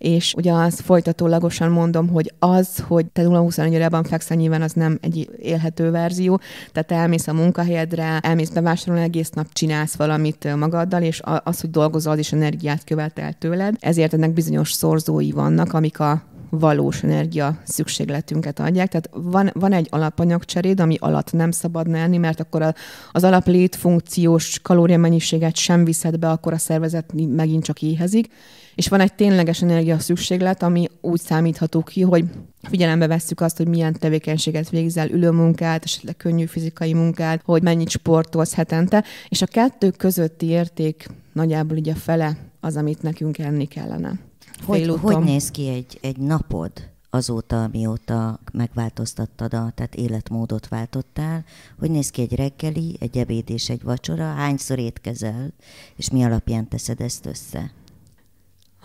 és ugye azt folytatólagosan mondom, hogy az, hogy te 0-24 órában fekszel, nyilván az nem egy élhető verzió, tehát elmész a munkahelyedre, elmész bevásárolni, egész nap csinálsz valamit magaddal, és az, hogy dolgozol, az is energiát követel tőled, ezért ennek bizonyos szorzói vannak, amik a valós energia szükségletünket adják. Tehát van, van egy alapanyagcseréd, ami alatt nem szabadna elni, mert akkor a, az funkciós kalóriamennyiséget sem viszed be, akkor a szervezet megint csak éhezik. És van egy tényleges energia szükséglet, ami úgy számítható ki, hogy figyelembe vesszük azt, hogy milyen tevékenységet végzel, ülőmunkát, esetleg könnyű fizikai munkát, hogy mennyit sportolsz hetente, és a kettő közötti érték nagyjából ugye fele az, amit nekünk enni kellene. Hogy, hogy néz ki egy, egy napod azóta, mióta megváltoztattad a, tehát életmódot váltottál? Hogy néz ki egy reggeli, egy ebéd és egy vacsora? Hányszor étkezel, és mi alapján teszed ezt össze?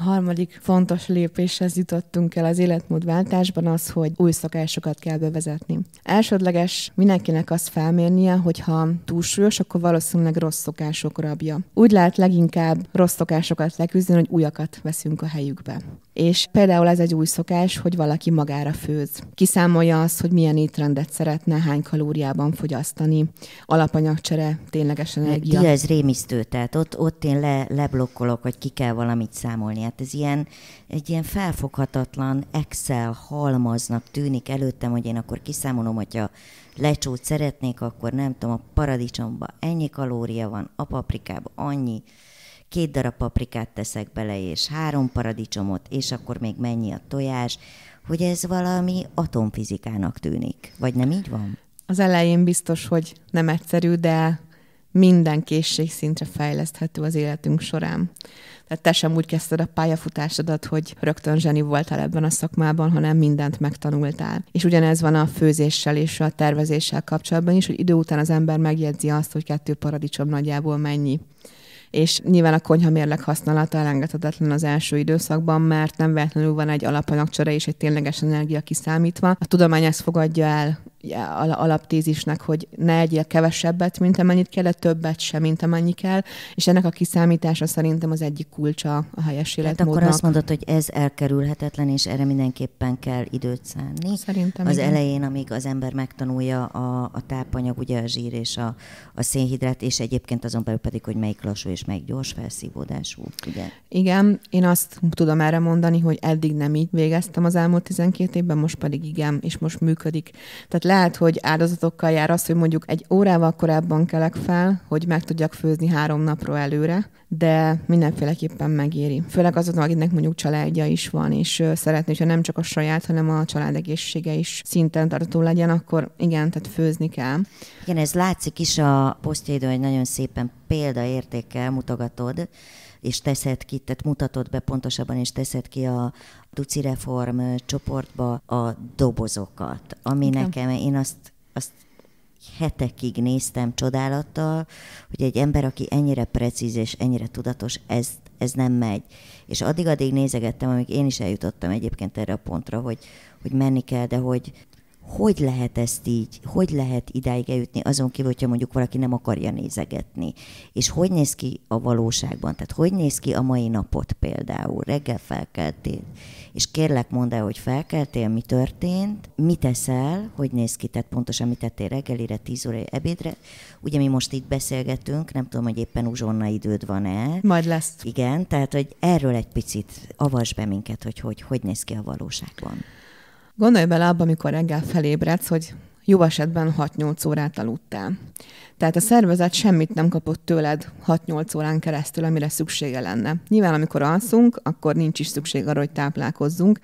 A harmadik fontos lépéshez jutottunk el az életmódváltásban az, hogy új szokásokat kell bevezetni. Elsődleges mindenkinek azt felmérnie, hogy ha túlsúlyos, akkor valószínűleg rossz szokások rabja. Úgy lehet leginkább rossz szokásokat leküzdeni, hogy újakat veszünk a helyükbe. És például ez egy új szokás, hogy valaki magára főz. Kiszámolja azt, hogy milyen étrendet szeretne, hány kalóriában fogyasztani, alapanyagcsere, ténylegesen egy. ez rémisztő, tehát ott, ott én le, leblokkolok, hogy ki kell valamit számolni lehet. Ez ilyen, egy ilyen felfoghatatlan Excel halmaznak tűnik előttem, hogy én akkor kiszámolom, hogyha lecsót szeretnék, akkor nem tudom, a paradicsomba ennyi kalória van, a paprikába annyi, két darab paprikát teszek bele, és három paradicsomot, és akkor még mennyi a tojás, hogy ez valami atomfizikának tűnik. Vagy nem így van? Az elején biztos, hogy nem egyszerű, de minden készségszintre fejleszthető az életünk során. Tehát te sem úgy kezdted a pályafutásodat, hogy rögtön zseni voltál ebben a szakmában, hanem mindent megtanultál. És ugyanez van a főzéssel és a tervezéssel kapcsolatban is, hogy idő után az ember megjegyzi azt, hogy kettő paradicsom nagyjából mennyi és nyilván a konyha mérleg használata elengedhetetlen az első időszakban, mert nem véletlenül van egy alapanyagcsere és egy tényleges energia kiszámítva. A tudomány ezt fogadja el alaptézisnek, hogy ne egyél kevesebbet, mint amennyit kell, de többet sem, mint amennyi kell, és ennek a kiszámítása szerintem az egyik kulcsa a helyes életmódnak. Hát akkor azt mondod, hogy ez elkerülhetetlen, és erre mindenképpen kell időt szánni. Szerintem Az igen. elején, amíg az ember megtanulja a, a tápanyag, ugye a zsír és a, a szénhidrát, és egyébként azon belül pedig, hogy melyik lassú és melyik gyors felszívódású, ugye? Igen, én azt tudom erre mondani, hogy eddig nem így végeztem az elmúlt 12 évben, most pedig igen, és most működik. Tehát lehet, hogy áldozatokkal jár az, hogy mondjuk egy órával korábban kelek fel, hogy meg tudjak főzni három napra előre, de mindenféleképpen megéri. Főleg azoknak, akinek mondjuk családja is van, és szeretné, hogyha nem csak a saját, hanem a család egészsége is szinten tartó legyen, akkor igen, tehát főzni kell. Igen, ez látszik is a posztjaidó, hogy nagyon szépen példaértékkel mutogatod, és teszed ki, tehát mutatod be pontosabban, és teszed ki a Duci Reform csoportba a dobozokat, ami Igen. nekem, én azt, azt hetekig néztem csodálattal, hogy egy ember, aki ennyire precíz és ennyire tudatos, ez, ez nem megy. És addig-addig nézegettem, amíg én is eljutottam egyébként erre a pontra, hogy, hogy menni kell, de hogy hogy lehet ezt így, hogy lehet idáig eljutni, azon kívül, hogyha mondjuk valaki nem akarja nézegetni. És hogy néz ki a valóságban, tehát hogy néz ki a mai napot például, reggel felkeltél, és kérlek mondd el, hogy felkeltél, mi történt, mit teszel, hogy néz ki, tehát pontosan mit tettél reggelire, tíz óra ebédre. Ugye mi most itt beszélgetünk, nem tudom, hogy éppen uzsonna időd van-e. Majd lesz. Igen, tehát hogy erről egy picit avasd be minket, hogy hogy, hogy néz ki a valóságban. Gondolj bele abba, amikor reggel felébredsz, hogy jó esetben 6-8 órát aludtál. Tehát a szervezet semmit nem kapott tőled 6-8 órán keresztül, amire szüksége lenne. Nyilván, amikor alszunk, akkor nincs is szükség arra, hogy táplálkozzunk,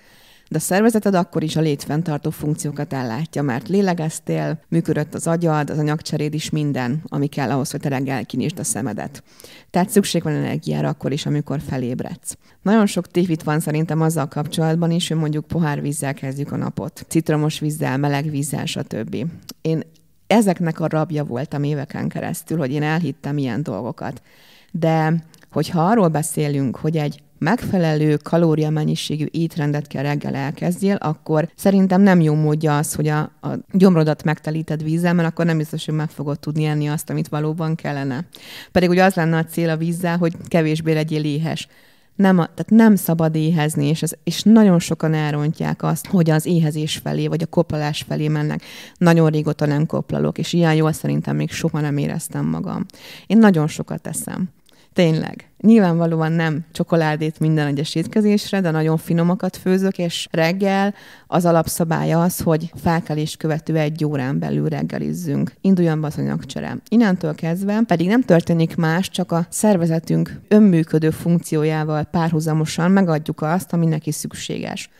de a szervezeted akkor is a létfenntartó funkciókat ellátja, mert lélegeztél, működött az agyad, az anyagcseréd is minden, ami kell ahhoz, hogy te reggel kinyisd a szemedet. Tehát szükség van energiára akkor is, amikor felébredsz. Nagyon sok tévit van szerintem azzal kapcsolatban is, hogy mondjuk pohár vízzel kezdjük a napot, citromos vízzel, meleg vízzel, stb. Én ezeknek a rabja voltam éveken keresztül, hogy én elhittem ilyen dolgokat. De hogyha arról beszélünk, hogy egy megfelelő kalóriamennyiségű étrendet kell reggel elkezdjél, akkor szerintem nem jó módja az, hogy a, a gyomrodat megtelíted vízzel, mert akkor nem biztos, hogy meg fogod tudni enni azt, amit valóban kellene. Pedig ugye az lenne a cél a vízzel, hogy kevésbé legyél éhes nem, tehát nem szabad éhezni, és, ez és nagyon sokan elrontják azt, hogy az éhezés felé, vagy a koplalás felé mennek. Nagyon régóta nem koplalok, és ilyen jól szerintem még soha nem éreztem magam. Én nagyon sokat teszem. Tényleg. Nyilvánvalóan nem csokoládét minden egyes étkezésre, de nagyon finomakat főzök, és reggel az alapszabály az, hogy felkelés követő egy órán belül reggelizzünk. Induljon be az anyagcsere. Innentől kezdve pedig nem történik más, csak a szervezetünk önműködő funkciójával párhuzamosan megadjuk azt, ami neki szükséges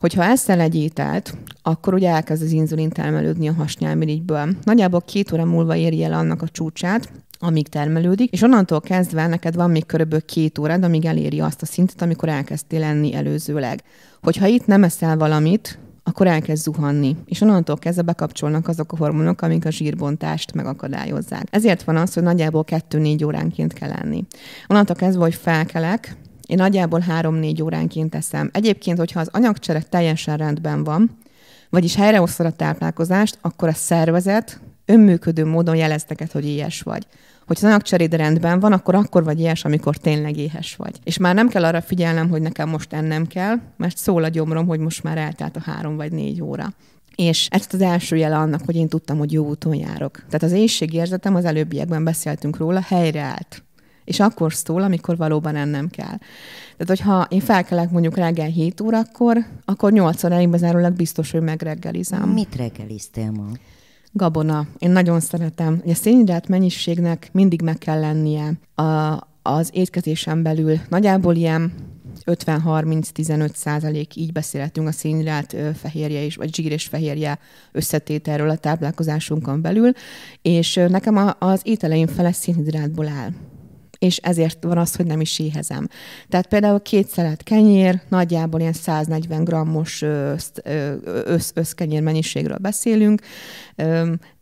hogyha eszel egy ételt, akkor ugye elkezd az inzulin termelődni a hasnyálmirigyből. Nagyjából két óra múlva éri el annak a csúcsát, amíg termelődik, és onnantól kezdve neked van még körülbelül két órád, amíg eléri azt a szintet, amikor elkezdtél lenni előzőleg. Hogyha itt nem eszel valamit, akkor elkezd zuhanni, és onnantól kezdve bekapcsolnak azok a hormonok, amik a zsírbontást megakadályozzák. Ezért van az, hogy nagyjából 2-4 óránként kell lenni. Onnantól kezdve, hogy felkelek, én nagyjából 3-4 óránként eszem. Egyébként, hogyha az anyagcsere teljesen rendben van, vagyis helyrehoztad a táplálkozást, akkor a szervezet önműködő módon jelezteket, hogy ilyes vagy hogy az anyagcseréd rendben van, akkor akkor vagy éhes, amikor tényleg éhes vagy. És már nem kell arra figyelnem, hogy nekem most ennem kell, mert szól a gyomrom, hogy most már eltelt a három vagy négy óra. És ez az első jele annak, hogy én tudtam, hogy jó úton járok. Tehát az érzetem az előbbiekben beszéltünk róla, helyreállt és akkor szól, amikor valóban ennem kell. Tehát, hogyha én felkelek mondjuk reggel 7 órakor, akkor 8 óráig bezárólag biztos, hogy megreggelizem. Mit reggeliztél ma? Gabona. Én nagyon szeretem. a szénhidrát mennyiségnek mindig meg kell lennie a, az étkezésen belül. Nagyjából ilyen 50-30-15 százalék, így beszélhetünk a szénhidrát fehérje és, vagy zsír és fehérje összetételről a táplálkozásunkon belül, és nekem a, az ételeim fele szénhidrátból áll és ezért van az, hogy nem is éhezem. Tehát például két szelet kenyér, nagyjából ilyen 140 grammos összkenyér mennyiségről beszélünk,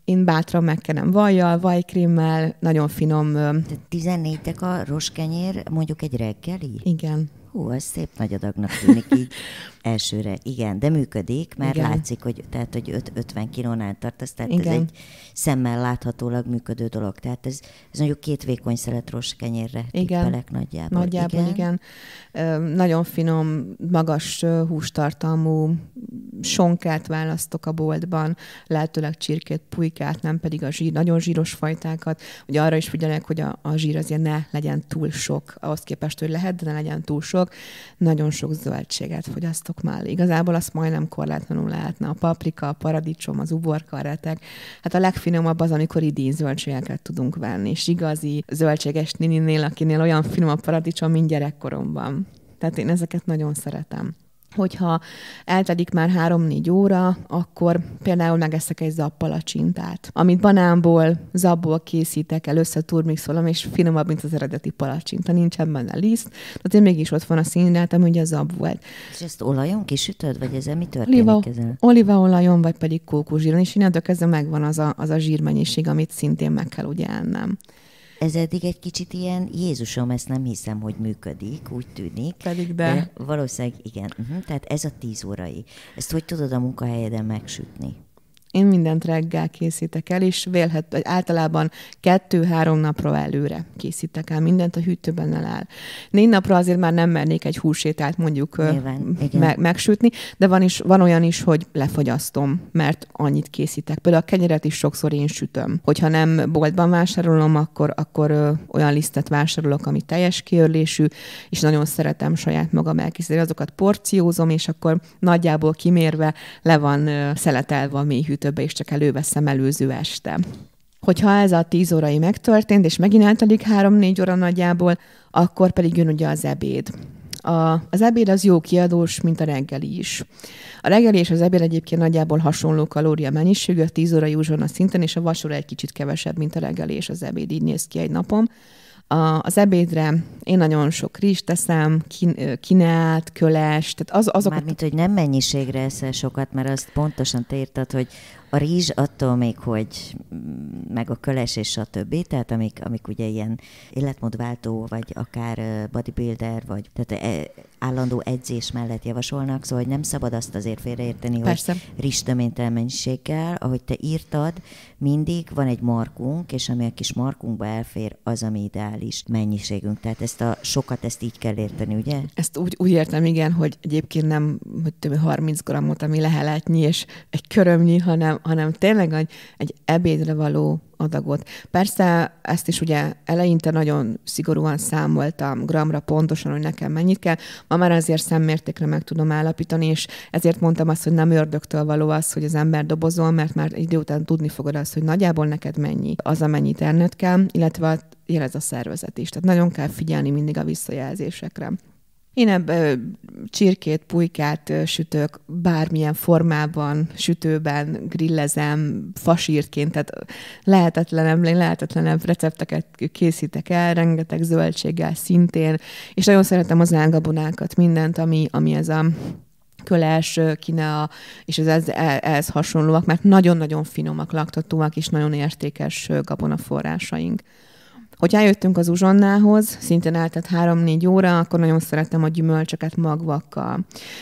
én bátran megkenem vajjal, vajkrémmel, nagyon finom. 14 a roskenyér, mondjuk egy reggeli? Igen, hú, ez szép nagy adagnak tűnik így elsőre. Igen, de működik, mert Igen. látszik, hogy, tehát, hogy 50 kilónál tartasz, tehát Igen. ez egy szemmel láthatólag működő dolog. Tehát ez, ez mondjuk két vékony szelet rossz kenyérre Igen. tippelek nagyjából. Nagyjából, igen. igen. Ö, nagyon finom, magas hústartalmú sonkát választok a boltban, lehetőleg csirkét, pulykát, nem pedig a zsír, nagyon zsíros fajtákat. Ugye arra is figyelek, hogy a, a zsír azért ne legyen túl sok, ahhoz képest, hogy lehet, de ne legyen túl sok fogyasztok, nagyon sok zöldséget fogyasztok már. Igazából azt majdnem korlátlanul lehetne. A paprika, a paradicsom, az uborka, a retek. Hát a legfinomabb az, amikor idén zöldségeket tudunk venni. És igazi zöldséges nininél, akinél olyan finom a paradicsom, mint gyerekkoromban. Tehát én ezeket nagyon szeretem hogyha eltelik már 3-4 óra, akkor például megeszek egy zappalacsintát, amit banánból, zabból készítek el, összeturmixolom, és finomabb, mint az eredeti palacsinta. Nincsen benne liszt, de én mégis ott van a színhidrátom, hogy a zab volt. És ezt olajon kisütöd, vagy ez mi történik Oliva, olajon vagy pedig kókuszsíron, és innentől kezdve megvan az a, az a zsírmennyiség, amit szintén meg kell ugye ennem ez eddig egy kicsit ilyen, Jézusom, ezt nem hiszem, hogy működik, úgy tűnik. Pedig de. de valószínűleg igen. Uh-huh. Tehát ez a tíz órai. Ezt hogy tudod a munkahelyeden megsütni? Én mindent reggel készítek el, és vélhet, általában kettő-három napra előre készítek el mindent, a hűtőben eláll. Négy napra azért már nem mernék egy húsétát mondjuk Nyilván, me- megsütni, de van, is, van olyan is, hogy lefogyasztom, mert annyit készítek. Például a kenyeret is sokszor én sütöm. Hogyha nem boltban vásárolom, akkor, akkor ö, olyan lisztet vásárolok, ami teljes kiörlésű, és nagyon szeretem saját magam elkészíteni. Azokat porciózom, és akkor nagyjából kimérve le van ö, szeletelve a mély hűtő hűtőbe is csak előveszem előző este. Hogyha ez a 10 órai megtörtént, és megint eltelik 3-4 óra nagyjából, akkor pedig jön ugye az ebéd. A, az ebéd az jó kiadós, mint a reggeli is. A reggeli és az ebéd egyébként nagyjából hasonló kalória mennyiségű, a 10 órai a szinten, és a vasúra egy kicsit kevesebb, mint a reggeli és az ebéd, így néz ki egy napom. A, az ebédre én nagyon sok rizst teszem, kin, kineát, tehát az, azokat... Mármint, hogy nem mennyiségre eszel sokat, mert azt pontosan te írtad, hogy a rizs attól még, hogy mm, meg a köles és a többi, tehát amik, amik ugye ilyen életmódváltó, vagy akár bodybuilder, vagy tehát e, állandó edzés mellett javasolnak, szóval hogy nem szabad azt azért félreérteni, Persze. hogy rizs töménytelen mennyiséggel, ahogy te írtad, mindig van egy markunk, és ami a kis markunkba elfér, az, ami ideális mennyiségünk. Tehát ezt a sokat, ezt így kell érteni, ugye? Ezt úgy, úgy értem, igen, hogy egyébként nem hogy több 30 grammot, ami leheletnyi, és egy körömnyi, hanem hanem, tényleg egy, egy ebédre való adagot. Persze ezt is ugye eleinte nagyon szigorúan számoltam gramra pontosan, hogy nekem mennyit kell, ma már azért szemmértékre meg tudom állapítani, és ezért mondtam azt, hogy nem ördögtől való az, hogy az ember dobozol, mert már idő után tudni fogod azt, hogy nagyjából neked mennyi az, amennyit enned kell, illetve jelez a szervezet is. Tehát nagyon kell figyelni mindig a visszajelzésekre. Én ebbe csirkét, pulykát sütök, bármilyen formában, sütőben, grillezem, fasírtként, tehát lehetetlenem, lehetetlenebb recepteket készítek el, rengeteg zöldséggel szintén, és nagyon szeretem az ángabonákat, mindent, ami, ami ez a köles, kinea, és ez ez, e, ez hasonlóak, mert nagyon-nagyon finomak, laktatóak, és nagyon értékes gabonaforrásaink. Hogy eljöttünk az uzsonnához, szintén eltett 3-4 óra, akkor nagyon szeretem a gyümölcsöket magvakkal.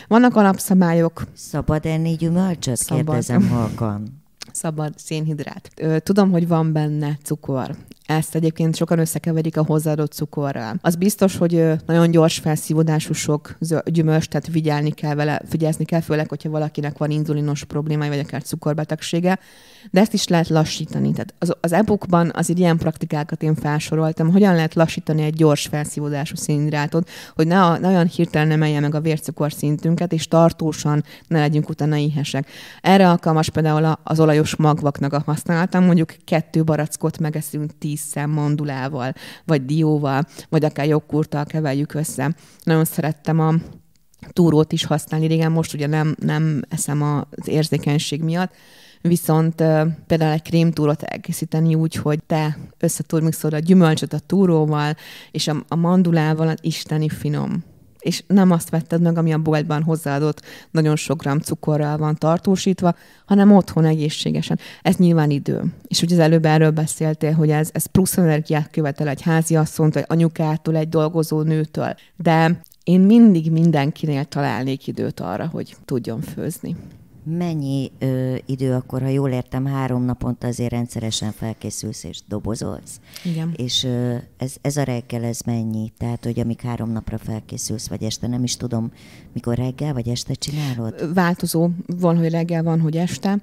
Vannak alapszabályok. Szabad enni gyümölcsöt? Szabad. Kérdezem halkan szabad szénhidrát. Tudom, hogy van benne cukor. Ezt egyébként sokan összekeverik a hozzáadott cukorral. Az biztos, hogy nagyon gyors felszívódású sok gyümölcs, tehát vigyelni kell vele, figyelni kell, főleg, hogyha valakinek van inzulinos problémája, vagy akár cukorbetegsége, de ezt is lehet lassítani. Tehát az, az e-bookban az ilyen praktikákat én felsoroltam, hogyan lehet lassítani egy gyors felszívódású szénhidrátot, hogy ne, a, ne olyan hirtelen emelje meg a vércukorszintünket, és tartósan ne legyünk utána éhesek. Erre alkalmas például az olajos magvaknak a használatam, mondjuk kettő barackot megeszünk tíz hiszem mandulával, vagy dióval, vagy akár jogkurttal keverjük össze. Nagyon szerettem a túrót is használni. Régen most ugye nem, nem eszem az érzékenység miatt, viszont például egy krémtúrot elkészíteni úgy, hogy te összeturmixolod a gyümölcsöt a túróval, és a, a mandulával, az isteni finom és nem azt vetted meg, ami a boltban hozzáadott nagyon sok gram cukorral van tartósítva, hanem otthon egészségesen. Ez nyilván idő. És ugye az előbb erről beszéltél, hogy ez, ez plusz energiát követel egy asszont, egy anyukától, egy dolgozó nőtől. De én mindig mindenkinél találnék időt arra, hogy tudjon főzni. Mennyi ö, idő akkor, ha jól értem, három naponta azért rendszeresen felkészülsz és dobozolsz? Igen. És ö, ez, ez a reggel, ez mennyi? Tehát, hogy amíg három napra felkészülsz, vagy este, nem is tudom, mikor reggel vagy este csinálod? Változó. Van, hogy reggel, van, hogy este.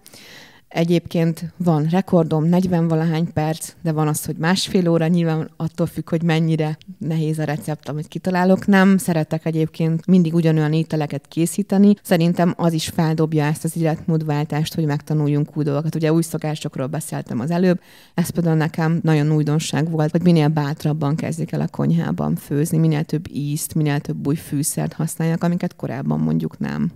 Egyébként van rekordom, 40 valahány perc, de van az, hogy másfél óra, nyilván attól függ, hogy mennyire nehéz a recept, amit kitalálok. Nem szeretek egyébként mindig ugyanolyan ételeket készíteni. Szerintem az is feldobja ezt az életmódváltást, hogy megtanuljunk új dolgokat. Ugye új szokásokról beszéltem az előbb, ez például nekem nagyon újdonság volt, hogy minél bátrabban kezdik el a konyhában főzni, minél több ízt, minél több új fűszert használjak, amiket korábban mondjuk nem.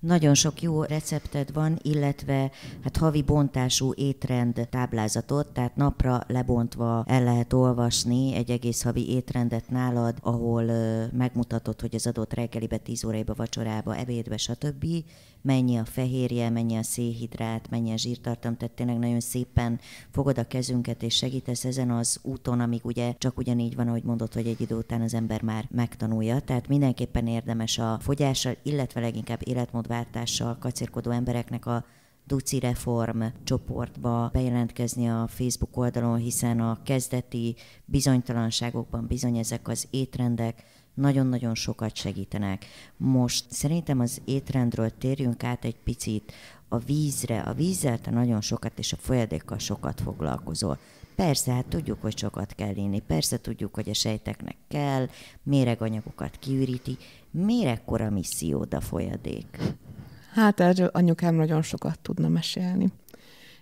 Nagyon sok jó recepted van, illetve hát havi bontású étrend táblázatot, tehát napra lebontva el lehet olvasni egy egész havi étrendet nálad, ahol ö, megmutatod, hogy az adott reggelibe, 10 óraiba, vacsorába, ebédbe, stb. mennyi a fehérje, mennyi a szénhidrát, mennyi a zsírtartalom, tehát tényleg nagyon szépen fogod a kezünket és segítesz ezen az úton, amíg ugye csak ugyanígy van, ahogy mondod, hogy egy idő után az ember már megtanulja. Tehát mindenképpen érdemes a fogyással, illetve leginkább életmód váltással kacérkodó embereknek a Duci Reform csoportba bejelentkezni a Facebook oldalon, hiszen a kezdeti bizonytalanságokban bizony ezek az étrendek nagyon-nagyon sokat segítenek. Most szerintem az étrendről térjünk át egy picit a vízre. A vízzel te nagyon sokat és a folyadékkal sokat foglalkozol. Persze, hát tudjuk, hogy sokat kell inni, persze tudjuk, hogy a sejteknek kell, méreganyagokat kiüríti, Miért ekkora misszióda folyadék? Hát erről anyukám nagyon sokat tudna mesélni.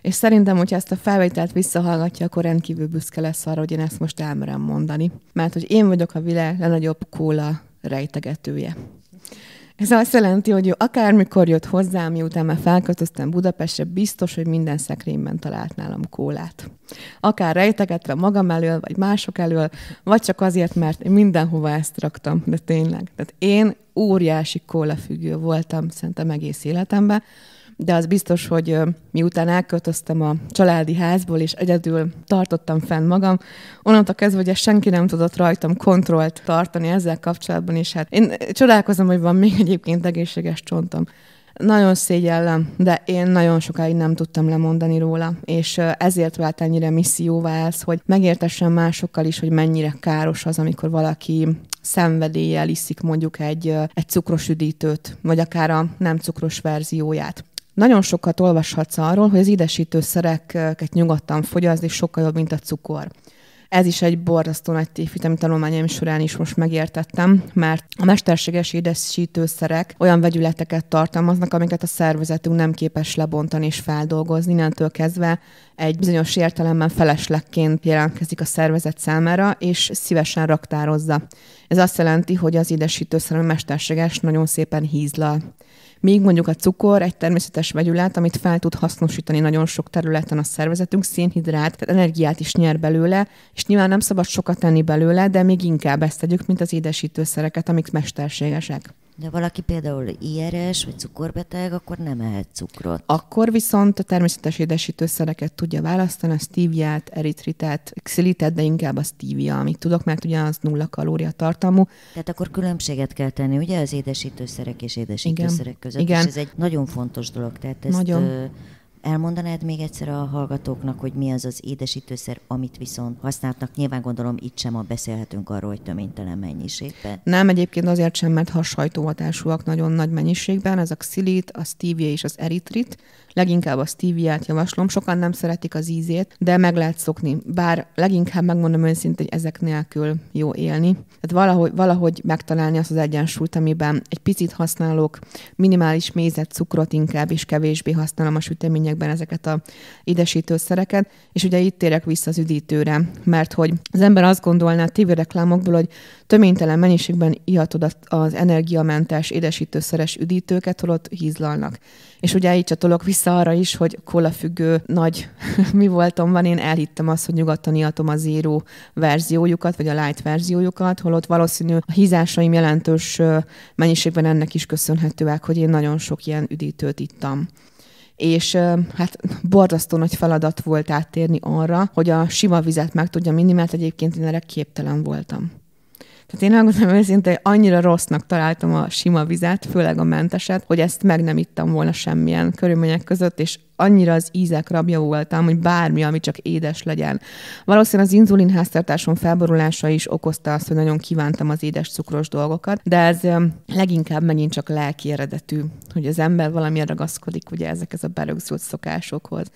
És szerintem, hogyha ezt a felvételt visszahallgatja, akkor rendkívül büszke lesz arra, hogy én ezt most elmerem mondani. Mert hogy én vagyok a világ legnagyobb kóla rejtegetője. Ez azt jelenti, hogy ő akármikor jött hozzám, miután már felköltöztem Budapestre, biztos, hogy minden szekrényben talált nálam kólát. Akár rejtegetve magam elől, vagy mások elől, vagy csak azért, mert én mindenhova ezt raktam, de tényleg. Tehát én óriási kólafüggő voltam szerintem egész életemben, de az biztos, hogy miután elköltöztem a családi házból, és egyedül tartottam fenn magam, onnantól kezdve hogy senki nem tudott rajtam kontrollt tartani ezzel kapcsolatban, és hát én csodálkozom, hogy van még egyébként egészséges csontom. Nagyon szégyellem, de én nagyon sokáig nem tudtam lemondani róla, és ezért vált ennyire misszióvá ez, hogy megértessem másokkal is, hogy mennyire káros az, amikor valaki szenvedéllyel iszik mondjuk egy, egy cukros üdítőt, vagy akár a nem cukros verzióját. Nagyon sokat olvashatsz arról, hogy az édesítőszereket nyugodtan fogyaszt, és sokkal jobb, mint a cukor. Ez is egy borzasztó nagy tévhit, amit tanulmányaim során is most megértettem, mert a mesterséges édesítőszerek olyan vegyületeket tartalmaznak, amiket a szervezetünk nem képes lebontani és feldolgozni, innentől kezdve egy bizonyos értelemben feleslegként jelentkezik a szervezet számára, és szívesen raktározza. Ez azt jelenti, hogy az édesítőszer a mesterséges nagyon szépen hízlal. Míg mondjuk a cukor egy természetes vegyület, amit fel tud hasznosítani nagyon sok területen a szervezetünk, szénhidrát, tehát energiát is nyer belőle, és nyilván nem szabad sokat tenni belőle, de még inkább ezt tegyük, mint az édesítőszereket, amik mesterségesek. De valaki például IRS vagy cukorbeteg, akkor nem ehet cukrot. Akkor viszont a természetes édesítőszereket tudja választani, a stíviát, eritritát, xilitet, de inkább a stívia, amit tudok, mert ugye az nulla kalória tartalmú. Tehát akkor különbséget kell tenni, ugye, az édesítőszerek és édesítőszerek Igen. között. Igen. És ez egy nagyon fontos dolog, tehát ezt nagyon. Elmondanád még egyszer a hallgatóknak, hogy mi az az édesítőszer, amit viszont használtak? Nyilván gondolom itt sem a beszélhetünk arról, hogy töménytelen mennyiségben. Nem, egyébként azért sem, mert hashajtóhatásúak nagyon nagy mennyiségben. Ez a xilit, a stevia és az eritrit, Leginkább a stíviát javaslom, sokan nem szeretik az ízét, de meg lehet szokni. Bár leginkább megmondom őszintén, hogy ezek nélkül jó élni. Tehát valahogy, valahogy megtalálni azt az egyensúlyt, amiben egy picit használok, minimális mézet, cukrot inkább, és kevésbé használom a süteményekben ezeket a édesítőszereket. És ugye itt térek vissza az üdítőre, mert hogy az ember azt gondolná a reklámokból, hogy töménytelen mennyiségben ihatod az energiamentes édesítőszeres üdítőket, holott hízlalnak. És ugye így csatolok vissza arra is, hogy kolafüggő nagy mi van, én elhittem azt, hogy nyugodtan iatom a zero verziójukat, vagy a light verziójukat, holott valószínű a hízásaim jelentős mennyiségben ennek is köszönhetőek, hogy én nagyon sok ilyen üdítőt ittam és hát borzasztó nagy feladat volt áttérni arra, hogy a sima vizet meg tudjam inni, mert egyébként én erre képtelen voltam. Tehát én elmondom őszintén, hogy annyira rossznak találtam a sima vizet, főleg a menteset, hogy ezt meg nem ittam volna semmilyen körülmények között, és annyira az ízek rabja voltam, hogy bármi, ami csak édes legyen. Valószínűleg az inzulin háztartásom felborulása is okozta azt, hogy nagyon kívántam az édes cukros dolgokat, de ez leginkább megint csak lelki eredetű, hogy az ember valamilyen ragaszkodik ugye ezekhez a berögzült szokásokhoz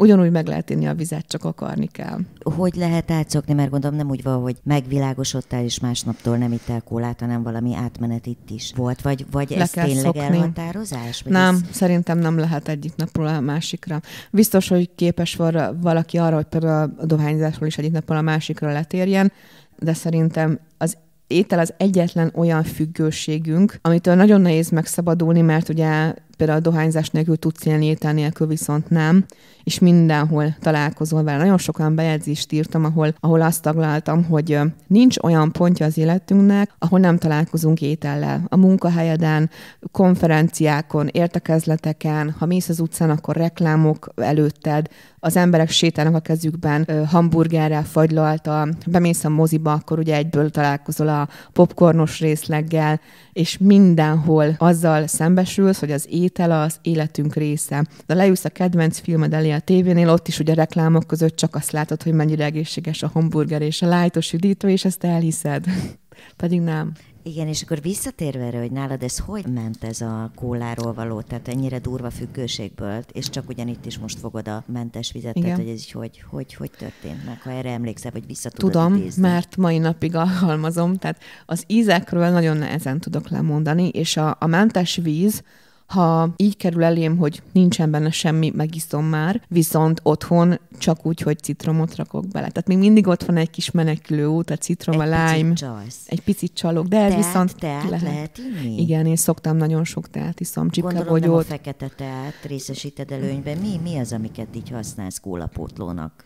ugyanúgy meg lehet inni a vizet, csak akarni kell. Hogy lehet átszokni, mert gondolom nem úgy van, hogy megvilágosodtál, és másnaptól nem ittál kólát, hanem valami átmenet itt is volt, vagy, vagy Le ez tényleg szokni. elhatározás? Vagy nem, ez... szerintem nem lehet egyik napról a másikra. Biztos, hogy képes valaki arra, hogy például a dohányzásról is egyik napról a másikra letérjen, de szerintem az étel az egyetlen olyan függőségünk, amitől nagyon nehéz megszabadulni, mert ugye például a dohányzás nélkül tudsz élni, étel nélkül viszont nem, és mindenhol találkozol vele. Nagyon sokan bejegyzést írtam, ahol, ahol azt taglaltam, hogy nincs olyan pontja az életünknek, ahol nem találkozunk étellel. A munkahelyeden, konferenciákon, értekezleteken, ha mész az utcán, akkor reklámok előtted, az emberek sétálnak a kezükben hamburgerrel, fagylaltal, bemész a moziba, akkor ugye egyből találkozol a popcornos részleggel, és mindenhol azzal szembesülsz, hogy az étel az életünk része. De leülsz a kedvenc filmed elé a tévénél, ott is ugye reklámok között csak azt látod, hogy mennyire egészséges a hamburger és a lájtos üdítő, és ezt elhiszed. Pedig nem. Igen, és akkor visszatérve erre, hogy nálad ez hogy ment ez a kóláról való, tehát ennyire durva függőségből, és csak ugyan itt is most fogod a mentes vizet, Igen. tehát hogy ez így hogy, hogy, hogy történt meg, ha erre emlékszel, hogy vissza tudod Tudom, idézni. mert mai napig alkalmazom, tehát az ízekről nagyon nehezen tudok lemondani, és a, a mentes víz, ha így kerül elém, hogy nincsen benne semmi, megiszom már, viszont otthon csak úgy, hogy citromot rakok bele. Tehát még mindig ott van egy kis menekülő út, a citrom, egy a lime. Picit Egy picit csalok, de ez viszont teát lehet. lehet inni? Igen, én szoktam nagyon sok teát iszom, Gondolom Gondolom, a fekete teát részesíted előnyben. Mi, mi az, amiket így használsz kólapótlónak?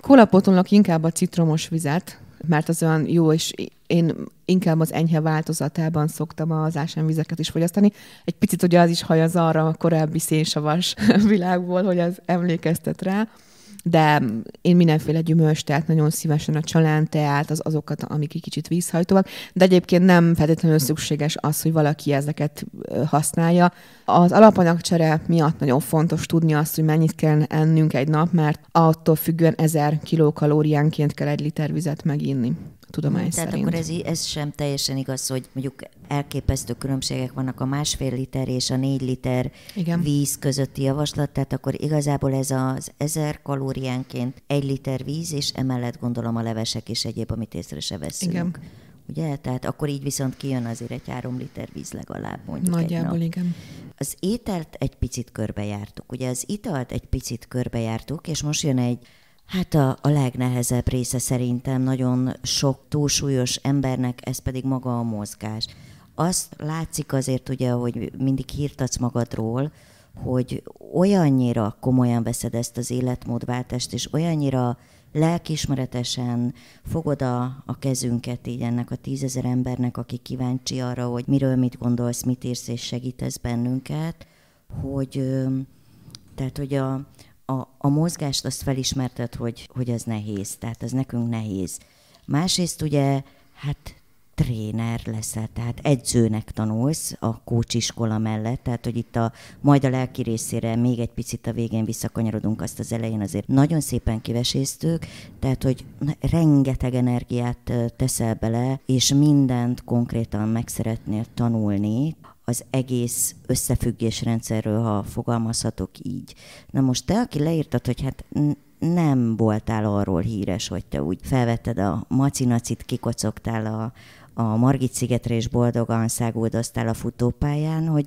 Kólapótlónak inkább a citromos vizet, mert az olyan jó, és én inkább az enyhe változatában szoktam az ásványvizeket is fogyasztani. Egy picit ugye az is haj az arra a korábbi szénsavas világból, hogy az emlékeztet rá de én mindenféle gyümölcs, tehát nagyon szívesen a család, tehát az azokat, amik egy kicsit vízhajtóak, de egyébként nem feltétlenül szükséges az, hogy valaki ezeket használja. Az alapanyagcsere miatt nagyon fontos tudni azt, hogy mennyit kell ennünk egy nap, mert attól függően 1000 kilokalóriánként kell egy liter vizet meginni tudomány Tehát szerint. akkor ez, ez sem teljesen igaz, hogy mondjuk elképesztő különbségek vannak a másfél liter és a négy liter Igen. víz közötti javaslat, tehát akkor igazából ez az ezer kalóriánként egy liter víz, és emellett gondolom a levesek és egyéb, amit észre se veszünk. Igen. Ugye? Tehát akkor így viszont kijön azért egy három liter víz legalább mondjuk Nagyjából egy nap. igen. Az ételt egy picit körbejártuk, ugye az italt egy picit körbejártuk, és most jön egy Hát a, a legnehezebb része szerintem nagyon sok túlsúlyos embernek, ez pedig maga a mozgás. Azt látszik azért ugye, hogy mindig hírt adsz magadról, hogy olyannyira komolyan veszed ezt az életmódváltást, és olyannyira lelkismeretesen fogod a, a kezünket így ennek a tízezer embernek, aki kíváncsi arra, hogy miről mit gondolsz, mit írsz, és segítesz bennünket, hogy tehát, hogy a, a, a mozgást azt felismerted, hogy, hogy az nehéz, tehát az nekünk nehéz. Másrészt ugye, hát tréner leszel, tehát edzőnek tanulsz a kócsiskola mellett, tehát hogy itt a, majd a lelki részére még egy picit a végén visszakanyarodunk, azt az elején azért nagyon szépen kiveséztük, tehát hogy rengeteg energiát teszel bele, és mindent konkrétan meg szeretnél tanulni, az egész összefüggésrendszerről, ha fogalmazhatok így. Na most te, aki leírtad, hogy hát nem voltál arról híres, hogy te úgy felvetted a macinacit, kikocogtál a, a Margit szigetre, és boldogan szágoldoztál a futópályán, hogy,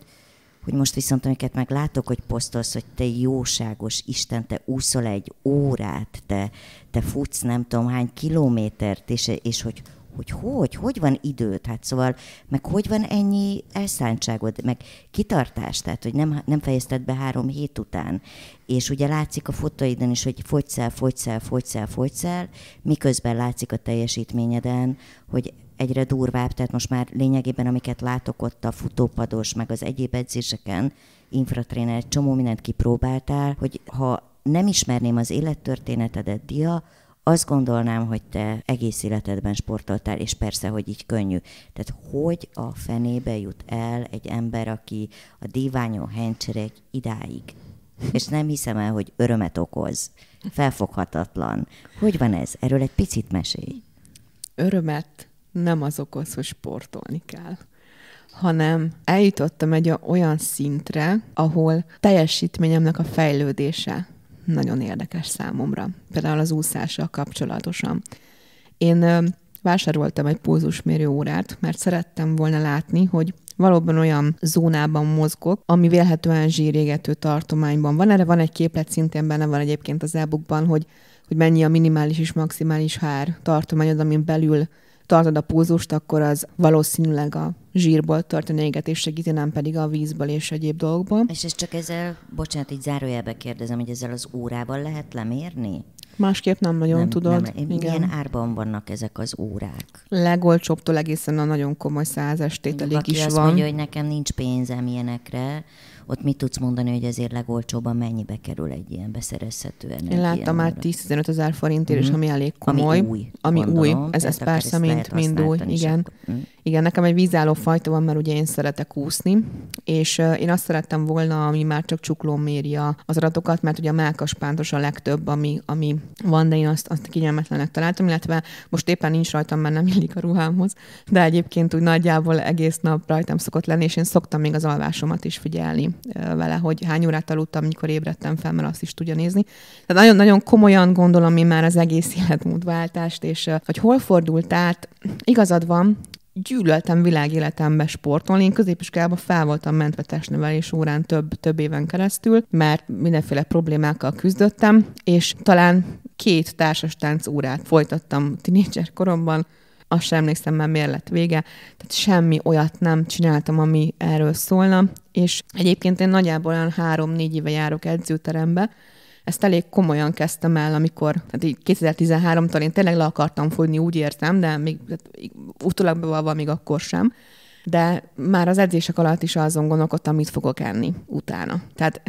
hogy most viszont amiket meg látok, hogy posztolsz, hogy te jóságos Isten, te úszol egy órát, te, te futsz nem tudom hány kilométert, és, és hogy hogy hogy, hogy van időt, hát szóval, meg hogy van ennyi elszántságod, meg kitartás, tehát, hogy nem, nem fejezted be három hét után. És ugye látszik a fotóidon is, hogy fogysz el, fogysz el, fogysz el, fogysz el, miközben látszik a teljesítményeden, hogy egyre durvább, tehát most már lényegében amiket látok ott a futópados, meg az egyéb edzéseken, infratréner, csomó mindent kipróbáltál, hogy ha nem ismerném az élettörténetedet, Dia, azt gondolnám, hogy te egész életedben sportoltál, és persze, hogy így könnyű. Tehát hogy a fenébe jut el egy ember, aki a díványon hencsereg idáig? És nem hiszem el, hogy örömet okoz. Felfoghatatlan. Hogy van ez? Erről egy picit mesélj. Örömet nem az okoz, hogy sportolni kell hanem eljutottam egy olyan szintre, ahol teljesítményemnek a fejlődése nagyon érdekes számomra. Például az úszással kapcsolatosan. Én vásároltam egy pulzusmérő órát, mert szerettem volna látni, hogy valóban olyan zónában mozgok, ami vélhetően zsírégető tartományban van. Erre van egy képlet, szintén benne van egyébként az e hogy hogy mennyi a minimális és maximális hár tartományod, amin belül tartod a pulzust, akkor az valószínűleg a zsírból történő égetés segíti, nem pedig a vízből és egyéb dolgokból. És ez csak ezzel, bocsánat, így zárójelbe kérdezem, hogy ezzel az órával lehet lemérni? Másképp nem nagyon nem, tudod. Nem, igen. Milyen árban vannak ezek az órák? Legolcsóbbtól egészen a nagyon komoly százestételig is van. Aki azt mondja, hogy nekem nincs pénzem ilyenekre, ott mit tudsz mondani, hogy azért legolcsóban mennyibe kerül egy ilyen beszerezhető energia? Én láttam már 10-15 ezer forintért, mm-hmm. és mhm. ami elég komoly. Ami új. Ami gondolom, új. Ez, ez persze mind, mind új. Igen. mm. Igen, nekem egy vízálló fajta van, mert ugye én szeretek úszni, és én azt szerettem volna, ami már csak csuklón méri az adatokat, mert ugye a mákas pántos a legtöbb, ami, ami van, de én azt, azt kényelmetlenek találtam, illetve most éppen nincs rajtam, mert nem illik a ruhámhoz, de egyébként úgy nagyjából egész nap rajtam szokott lenni, és én szoktam még az alvásomat is figyelni vele, hogy hány órát aludtam, mikor ébredtem fel, mert azt is tudja nézni. Tehát nagyon-nagyon komolyan gondolom mi már az egész életmódváltást, és hogy hol fordult át, igazad van, gyűlöltem világéletembe sportolni. Én középiskolában fel voltam mentve testnevelés órán több, több éven keresztül, mert mindenféle problémákkal küzdöttem, és talán két társas tánc órát folytattam tinédzser koromban, azt sem emlékszem mert miért lett vége, tehát semmi olyat nem csináltam, ami erről szólna és egyébként én nagyjából olyan három-négy éve járok edzőterembe, ezt elég komolyan kezdtem el, amikor, tehát így 2013-tól én tényleg le akartam fogyni, úgy értem, de még utólag bevallva még akkor sem de már az edzések alatt is azon gondolkodtam, mit fogok enni utána. Tehát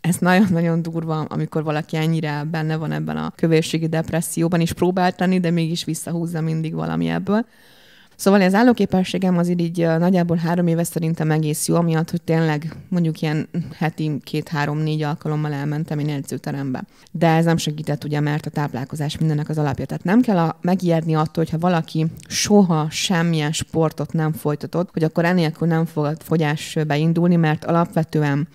ez nagyon-nagyon durva, amikor valaki ennyire benne van ebben a kövérségi depresszióban, is próbált tenni, de mégis visszahúzza mindig valami ebből. Szóval az állóképességem az így nagyjából három éve szerintem egész jó, amiatt, hogy tényleg mondjuk ilyen heti két-három-négy alkalommal elmentem én edzőterembe. De ez nem segített ugye, mert a táplálkozás mindennek az alapja. Tehát nem kell a, megijedni attól, hogyha valaki soha semmilyen sportot nem folytatott, hogy akkor enélkül nem fog a fogyás beindulni, mert alapvetően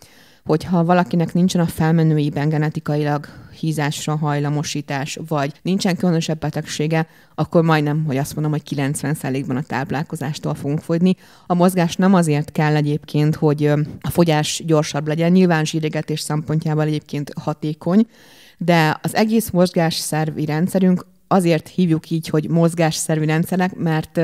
hogyha valakinek nincsen a felmenőiben genetikailag hízásra hajlamosítás, vagy nincsen különösebb betegsége, akkor majdnem, hogy azt mondom, hogy 90%-ban a táplálkozástól fogunk fogyni. A mozgás nem azért kell egyébként, hogy a fogyás gyorsabb legyen, nyilván zsírégetés szempontjából egyébként hatékony, de az egész mozgásszervi rendszerünk azért hívjuk így, hogy mozgásszerű rendszerek, mert,